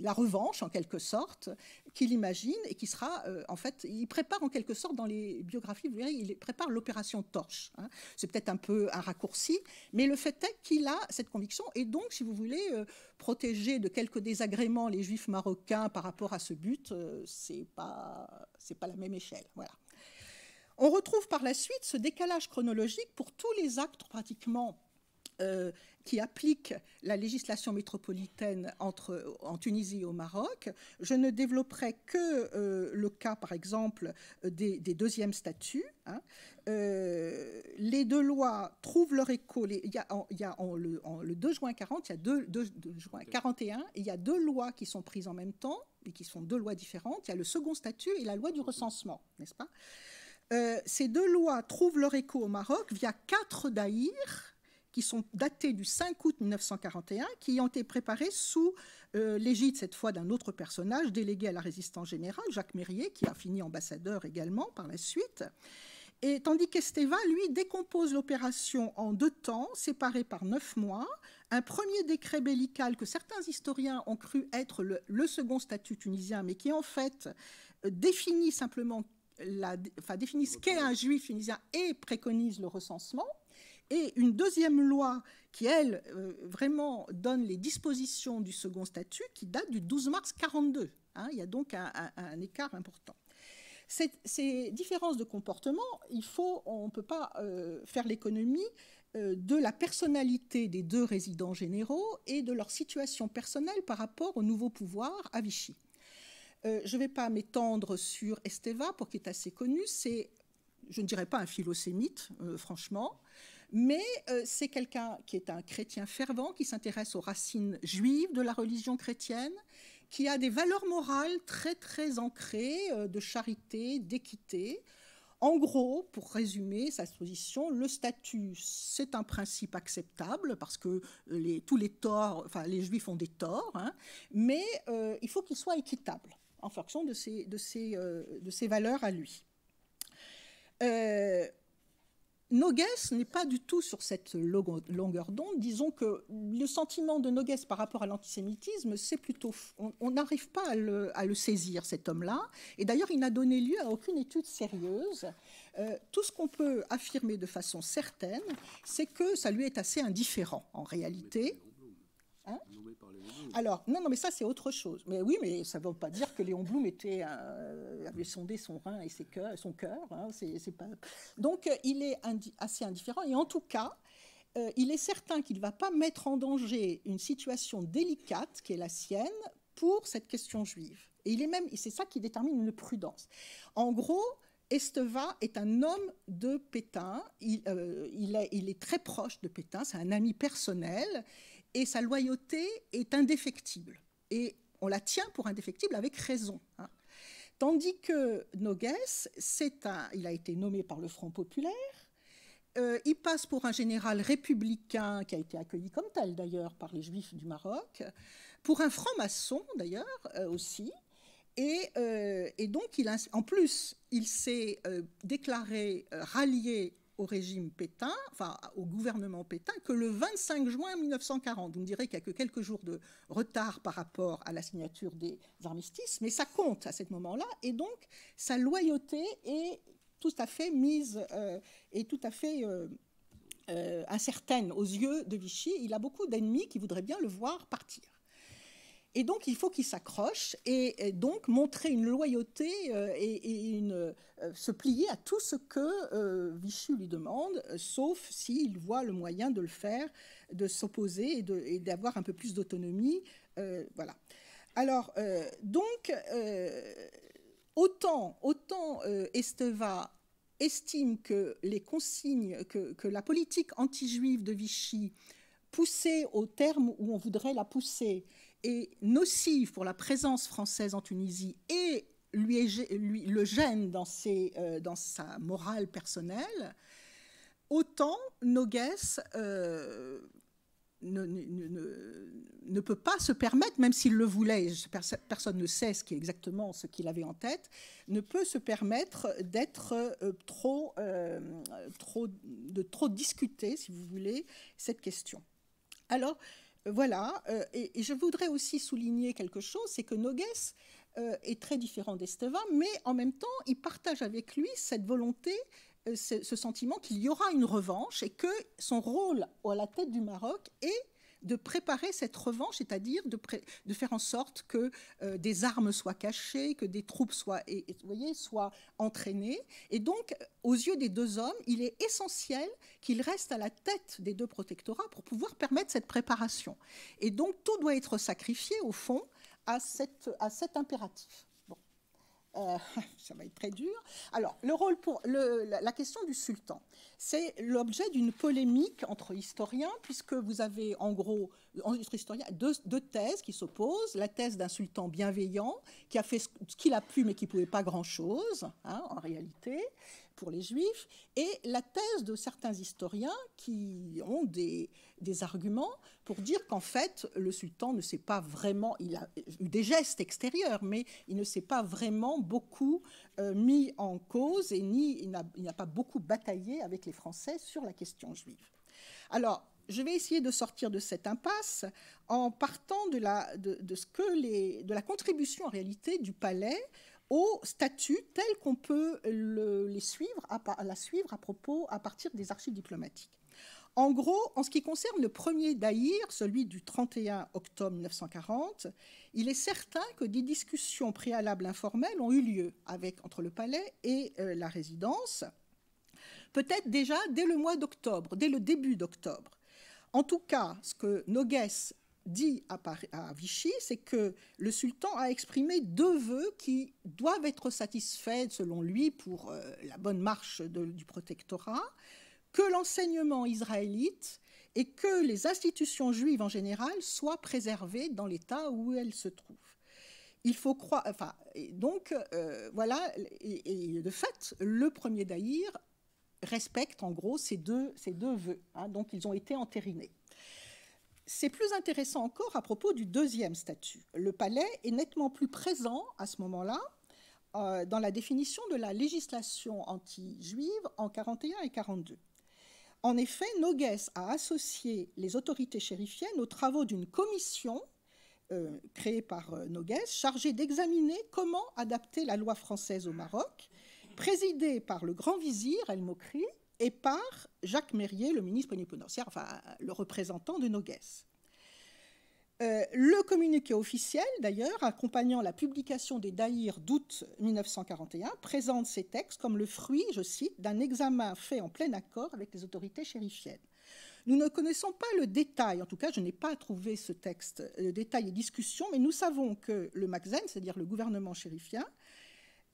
la revanche, en quelque sorte, qu'il imagine et qui sera, euh, en fait, il prépare en quelque sorte dans les biographies, vous verrez, il prépare l'opération torche. Hein. C'est peut-être un peu un raccourci, mais le fait est qu'il a cette conviction et donc, si vous voulez, euh, protéger de quelques désagréments les juifs marocains par rapport à ce but, ce euh, c'est pas, c'est pas la même échelle. Voilà. On retrouve par la suite ce décalage chronologique pour tous les actes pratiquement euh, qui applique la législation métropolitaine entre, en Tunisie et au Maroc. Je ne développerai que euh, le cas, par exemple, des, deuxièmes statuts. Hein. Euh, les deux lois trouvent leur écho. il y a, le, 2 juin 40, il y a deux, 2, juin 41, il y a deux lois qui sont prises en même temps et qui sont deux lois différentes. Il y a le second statut et la loi du recensement, n'est-ce pas ces deux lois trouvent leur écho au Maroc via quatre daïrs qui sont datés du 5 août 1941, qui ont été préparés sous euh, l'égide cette fois d'un autre personnage délégué à la résistance générale, Jacques Mérier, qui a fini ambassadeur également par la suite. Et tandis qu'Esteva, lui, décompose l'opération en deux temps, séparés par neuf mois. Un premier décret bellical que certains historiens ont cru être le, second statut tunisien, mais qui en fait définit simplement la, enfin, définit ce qu'est un juif tunisien et préconise le recensement et une deuxième loi qui, elle, euh, vraiment donne les dispositions du second statut, qui date du 12 mars 42. Hein. il y a donc un, écart important. ces différences de comportement, il faut, on ne peut pas euh, faire l'économie euh, de la personnalité des deux résidents généraux et de leur situation personnelle par rapport au nouveau pouvoir à Vichy. je ne vais pas m'étendre sur Esteva, pour qui est assez connu. C'est, je ne dirais pas un philosémite, franchement mais euh, c'est quelqu'un qui est un chrétien fervent, qui s'intéresse aux racines juives de la religion chrétienne, qui a des valeurs morales très très ancrées euh, de charité, d'équité. En gros, pour résumer sa position, le statut, c'est un principe acceptable parce que euh, les, tous les torts, enfin les juifs ont des torts, hein, mais il faut qu'il soit équitable en fonction de ses, de ces de ses valeurs à lui. Nogues n'est pas du tout sur cette longueur d'onde. Disons que le sentiment de Nogues par rapport à l'antisémitisme, c'est plutôt. On n'arrive pas à le, saisir, cet homme-là. Et d'ailleurs, il n'a donné lieu à aucune étude sérieuse. Euh, tout ce qu'on peut affirmer de façon certaine, c'est que ça lui est assez indifférent, en réalité. Hein Alors, non, non, mais ça, c'est autre chose. Mais oui, mais ça ne veut pas dire que Léon Blum était, euh, avait sondé son rein et son cœur. Hein, pas... Donc, euh, il est assez indifférent. Et en tout cas, euh, il est certain qu'il ne va pas mettre en danger une situation délicate qui est la sienne pour cette question juive. Et il est même, c'est ça qui détermine une prudence. En gros, Esteva est un homme de Pétain, il, il est, très proche de Pétain, c'est un ami personnel, et sa loyauté est indéfectible. Et on la tient pour indéfectible avec raison. Hein. Tandis que Nogues, un, il a été nommé par le Front populaire, euh, il passe pour un général républicain qui a été accueilli comme tel d'ailleurs par les juifs du Maroc, pour un franc-maçon d'ailleurs euh, aussi, et, euh, donc, en plus, il s'est déclaré rallié au régime Pétain, enfin au gouvernement Pétain, que le 25 juin 1940. Vous me direz qu'il n'y a que quelques jours de retard par rapport à la signature des armistices, mais ça compte à ce moment-là, et donc sa loyauté est tout à fait mise, euh, tout à fait euh, euh, incertaine aux yeux de Vichy. Il a beaucoup d'ennemis qui voudraient bien le voir partir. Et donc, il faut qu'il s'accroche et, donc montrer une loyauté euh, et, une, euh, se plier à tout ce que euh, Vichy lui demande, sauf s'il voit le moyen de le faire, de s'opposer et d'avoir un peu plus d'autonomie. voilà. Alors, donc, autant, autant Esteva estime que les consignes, que, que la politique anti-juive de Vichy poussée au terme où on voudrait la pousser, est nocive pour la présence française en Tunisie et lui, lui le gêne euh, dans, sa morale personnelle, autant Nogues euh, ne, peut pas se permettre, même s'il le voulait, personne ne sait ce qui exactement ce qu'il avait en tête, ne peut se permettre d'être euh, trop, trop, de trop discuter, si vous voulez, cette question. Alors, voilà, euh, et, je voudrais aussi souligner quelque chose, c'est que Nogues euh, est très différent d'Esteva, mais en même temps, il partage avec lui cette volonté, euh, ce, sentiment qu'il y aura une revanche et que son rôle à la tête du Maroc est de préparer cette revanche, c'est-à-dire de, faire en sorte que euh, des armes soient cachées, que des troupes soient, voyez, soient entraînées. Et donc, aux yeux des deux hommes, il est essentiel qu'il reste à la tête des deux protectorats pour pouvoir permettre cette préparation. Et donc, tout doit être sacrifié, au fond, à cet impératif. Euh, ça va être très dur. Alors, le rôle pour la, question du sultan, c'est l'objet d'une polémique entre historiens, puisque vous avez en gros deux, thèses qui s'opposent. La thèse d'un sultan bienveillant qui a fait ce, qu'il a pu, mais qui pouvait pas grand chose hein, en réalité, pour les juifs et la thèse de certains historiens qui ont des, arguments pour dire qu'en fait le sultan ne s'est pas vraiment, il a eu des gestes extérieurs, mais il ne s'est pas vraiment beaucoup euh, mis en cause et ni il n'a pas beaucoup bataillé avec les Français sur la question juive. Alors, je vais essayer de sortir de cette impasse en partant de la, de, de ce que les, de la contribution en réalité du palais au statut tel qu'on peut les suivre à, la suivre à propos à partir des archives diplomatiques. En gros, en ce qui concerne le premier Daïr, celui du 31 octobre 1940, il est certain que des discussions préalables informelles ont eu lieu avec, entre le palais et euh, la résidence, peut-être déjà dès le mois d'octobre, dès le début d'octobre. En tout cas, ce que Nogues dit à, Vichy, c'est que le sultan a exprimé deux vœux qui doivent être satisfaits, selon lui, pour euh, la bonne marche du protectorat, que l'enseignement israélite et que les institutions juives en général soient préservées dans l'état où elles se trouvent. Il faut croire, enfin, donc euh, voilà, et, de fait, le premier daïr respecte en gros ces deux, ces deux vœux, hein. donc ils ont été entérinés. C'est plus intéressant encore à propos du deuxième statut. Le palais est nettement plus présent à ce moment-là euh, dans la définition de la législation anti-juive en 41 et 42. En effet, Noguès a associé les autorités chérifiennes aux travaux d'une commission euh, créée par Nogues, euh, Noguès chargée d'examiner comment adapter la loi française au Maroc, présidée par le grand vizir El Mokri, et par Jacques Mérier, le ministre plénipotentiaire, enfin le représentant de Noguès. Euh, le communiqué officiel, d'ailleurs, accompagnant la publication des Daïrs d'août 1941, présente ces textes comme le fruit, je cite, d'un examen fait en plein accord avec les autorités chérifiennes. Nous ne connaissons pas le détail, en tout cas je n'ai pas trouvé ce texte, le détail et discussion, mais nous savons que le Maxen, c'est-à-dire le gouvernement chérifien,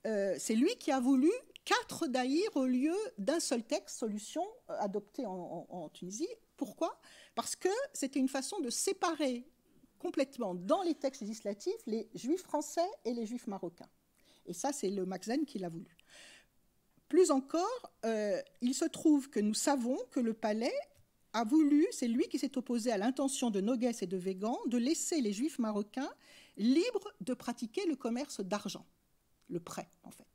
euh, c'est lui qui a voulu quatre daïrs au lieu d'un seul texte, solution euh, adoptée en, Tunisie. Pourquoi Parce que c'était une façon de séparer complètement dans les textes législatifs les juifs français et les juifs marocains. Et ça, c'est le Maxen qui l'a voulu. Plus encore, euh, il se trouve que nous savons que le palais a voulu, c'est lui qui s'est opposé à l'intention de Noguès et de Végan de laisser les juifs marocains libres de pratiquer le commerce d'argent, le prêt en fait.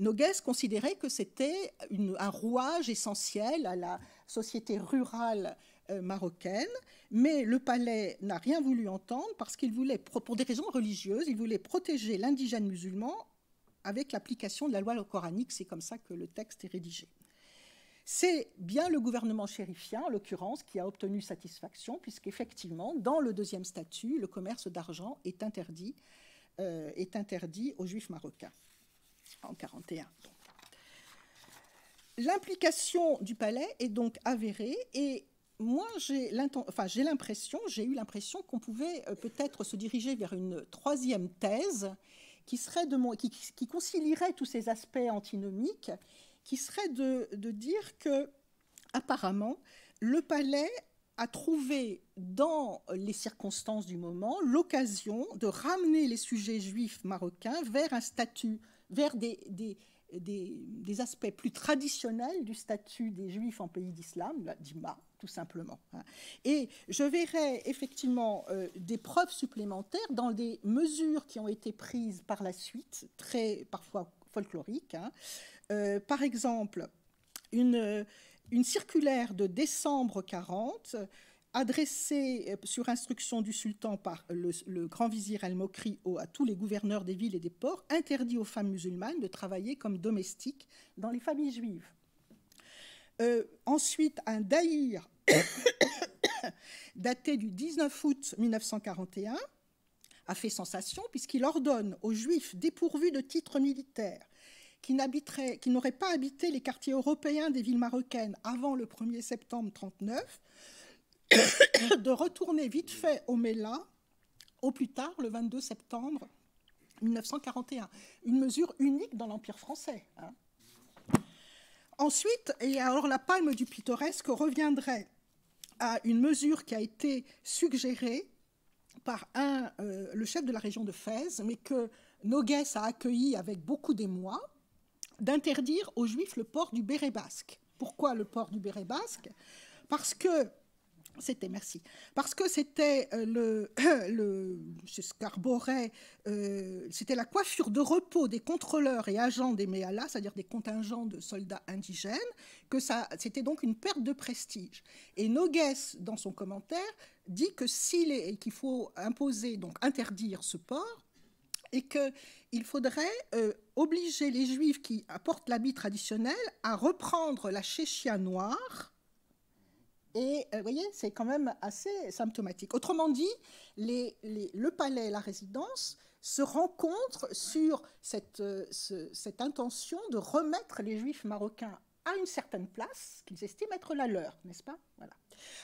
Noguès considérait que c'était un rouage essentiel à la société rurale euh, marocaine, mais le palais n'a rien voulu entendre parce qu'il voulait, pour des raisons religieuses, il voulait protéger l'indigène musulman avec l'application de la loi coranique. C'est comme ça que le texte est rédigé. C'est bien le gouvernement chérifien, en l'occurrence, qui a obtenu satisfaction, puisqu'effectivement, dans le deuxième statut, le commerce d'argent est interdit euh, aux juifs marocains en 41. L'implication du palais est donc avérée et moi, j'ai l'impression, j'ai eu l'impression qu'on pouvait euh, peut-être se diriger vers une troisième thèse qui, serait de concilierait tous ces aspects antinomiques, qui serait de, de, dire que, apparemment, le palais a trouvé dans les circonstances du moment l'occasion de ramener les sujets juifs marocains vers un statut vers des, aspects plus traditionnels du statut des juifs en pays d'islam, d'Ima, tout simplement. Hein. Et je verrai effectivement euh, des preuves supplémentaires dans des mesures qui ont été prises par la suite, très parfois folkloriques. Hein. Euh, par exemple, une, une circulaire de décembre 40 adressé euh, sur instruction du sultan par le, grand vizir al-Mokri à tous les gouverneurs des villes et des ports, interdit aux femmes musulmanes de travailler comme domestiques dans les familles juives. Euh, ensuite, un daïr daté du 19 août 1941 a fait sensation puisqu'il ordonne aux juifs dépourvus de titres militaires qui n'auraient pas habité les quartiers européens des villes marocaines avant le 1er septembre 1939 de retourner vite fait au Mela, au plus tard, le 22 septembre 1941. Une mesure unique dans l'Empire français. Hein. Ensuite, et alors la palme du pittoresque reviendrait à une mesure qui a été suggérée par un, euh, le chef de la région de Fès, mais que Noguès a accueilli avec beaucoup d'émoi, d'interdire aux Juifs le port du béret basque. Pourquoi le port du béret basque Parce que c'était, merci. Parce que c'était euh, le, le, ce euh, c'était la coiffure de repos des contrôleurs et agents des Méalas, c'est-à-dire des contingents de soldats indigènes, que ça, c'était donc une perte de prestige. Et Nogues, dans son commentaire, dit que s'il est, qu'il faut imposer, donc interdire ce port, et qu'il faudrait euh, obliger les juifs qui apportent l'habit traditionnel à reprendre la chéchia noire, et euh, vous voyez, c'est quand même assez symptomatique. Autrement dit, les, le palais et la résidence se rencontrent sur cette, euh, cette intention de remettre les juifs marocains à une certaine place qu'ils estiment être la leur, n'est-ce pas Voilà.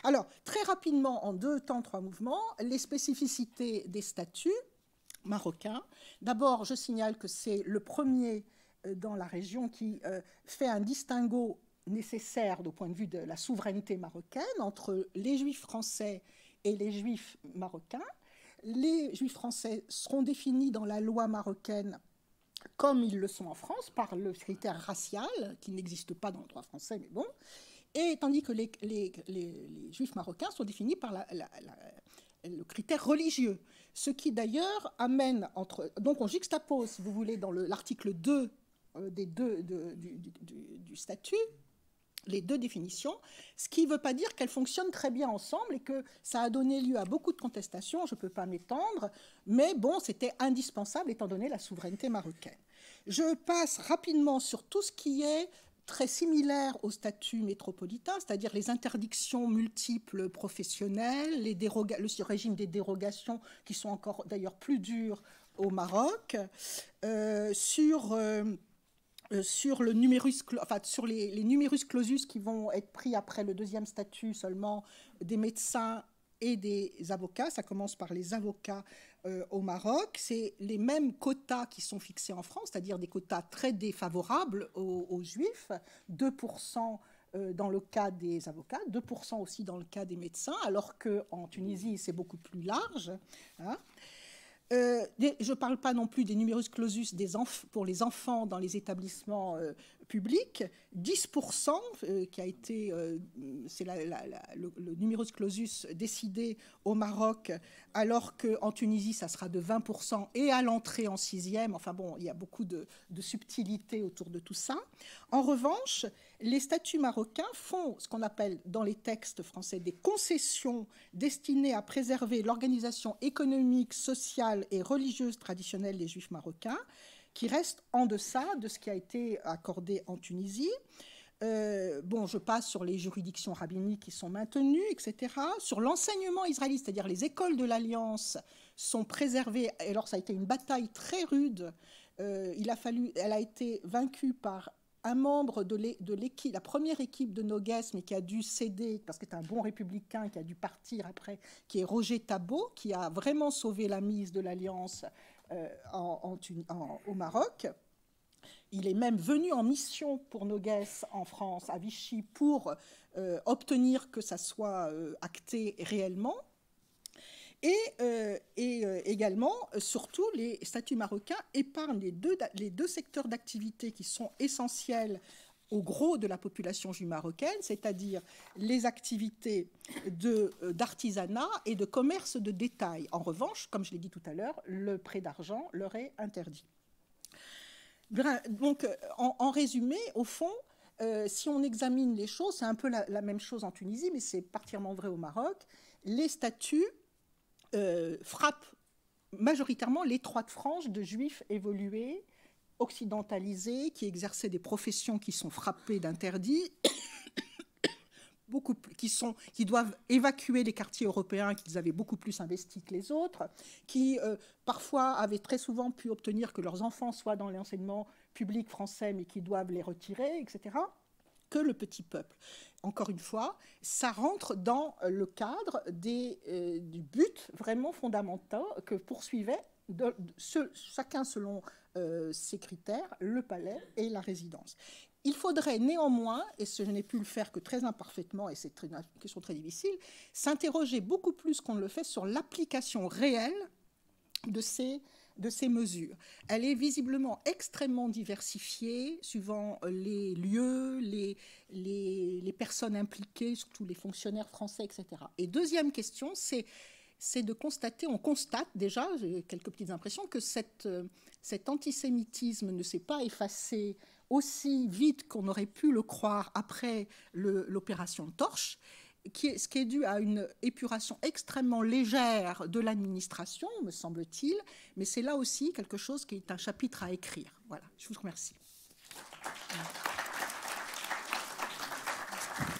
Alors, très rapidement, en deux temps, trois mouvements, les spécificités des statuts marocains. D'abord, je signale que c'est le premier euh, dans la région qui fait un distinguo nécessaire du point de vue de la souveraineté marocaine entre les juifs français et les juifs marocains. Les juifs français seront définis dans la loi marocaine comme ils le sont en France par le critère racial qui n'existe pas dans le droit français, mais bon. Et tandis que les, les, juifs marocains sont définis par le critère religieux. Ce qui d'ailleurs amène entre. Donc on juxtapose, si vous voulez, dans l'article 2 euh, des deux du, du, statut, les deux définitions, ce qui ne veut pas dire qu'elles fonctionnent très bien ensemble et que ça a donné lieu à beaucoup de contestations, je ne peux pas m'étendre, mais bon, c'était indispensable étant donné la souveraineté marocaine. Je passe rapidement sur tout ce qui est très similaire au statut métropolitain, c'est-à-dire les interdictions multiples professionnelles, le régime des dérogations qui sont encore d'ailleurs plus durs au Maroc, euh, sur... Euh, euh, sur, le numerus, sur les, les numerus clausus qui vont être pris après le deuxième statut seulement des médecins et des avocats. Ça commence par les avocats euh, au Maroc. C'est les mêmes quotas qui sont fixés en France, c'est-à-dire des quotas très défavorables aux, juifs, 2% euh, dans le cas des avocats, 2% aussi dans le cas des médecins, alors qu'en Tunisie, c'est beaucoup plus large. Hein. Euh, je ne parle pas non plus des numerus clausus pour les enfants dans les établissements euh, publics. 10%, euh, qui a été, c'est le, le, clausus décidé au Maroc alors qu'en Tunisie, ça sera de 20% et à l'entrée en sixième. Enfin bon, il y a beaucoup de, de subtilités autour de tout ça. En revanche, les statuts marocains font ce qu'on appelle dans les textes français des concessions destinées à préserver l'organisation économique, sociale et religieuse traditionnelle des juifs marocains, qui reste en deçà de ce qui a été accordé en Tunisie. Euh, bon, je passe sur les juridictions rabbiniques qui sont maintenues, etc. Sur l'enseignement israélien, c'est-à-dire les écoles de l'Alliance sont préservées. Et alors, ça a été une bataille très rude. Euh, il a fallu, elle a été vaincue par un membre de l'équipe, la première équipe de Nogues, mais qui a dû céder, parce qu'il est un bon républicain qui a dû partir après, qui est Roger Tabot, qui a vraiment sauvé la mise de l'Alliance euh, au Maroc. Il est même venu en mission pour Noguès en France, à Vichy, pour euh, obtenir que ça soit euh, acté réellement. Et, euh, également, surtout, les statuts marocains épargnent les deux, les deux secteurs d'activité qui sont essentiels au gros de la population juive marocaine, c'est-à-dire les activités d'artisanat et de commerce de détail. En revanche, comme je l'ai dit tout à l'heure, le prêt d'argent leur est interdit. Donc, euh, en, résumé, au fond, euh, si on examine les choses, c'est un peu la, même chose en Tunisie, mais c'est particulièrement vrai au Maroc, les statuts euh, frappent majoritairement l'étroite frange de juifs évolués, occidentalisés, qui exerçaient des professions qui sont frappées d'interdits beaucoup qui sont qui doivent évacuer les quartiers européens qu'ils avaient beaucoup plus investis que les autres, qui euh, parfois avaient très souvent pu obtenir que leurs enfants soient dans l'enseignement public français, mais qui doivent les retirer, etc. Que le petit peuple. Encore une fois, ça rentre dans le cadre des, euh, du but vraiment fondamental que poursuivait de, chacun selon euh, ses critères, le palais et la résidence. Il faudrait néanmoins, et je n'ai pu le faire que très imparfaitement, et c'est une question très difficile, s'interroger beaucoup plus qu'on ne le fait sur l'application réelle de ces, mesures. Elle est visiblement extrêmement diversifiée, suivant euh, les lieux, les, personnes impliquées, surtout les fonctionnaires français, etc. Et deuxième question, c'est de constater, on constate déjà, j'ai quelques petites impressions, que euh, cet antisémitisme ne s'est pas effacé aussi vite qu'on aurait pu le croire après l'opération Torche, qui est, ce qui est dû à une épuration extrêmement légère de l'administration, me semble-t-il, mais c'est là aussi quelque chose qui est un chapitre à écrire. Voilà, je vous remercie.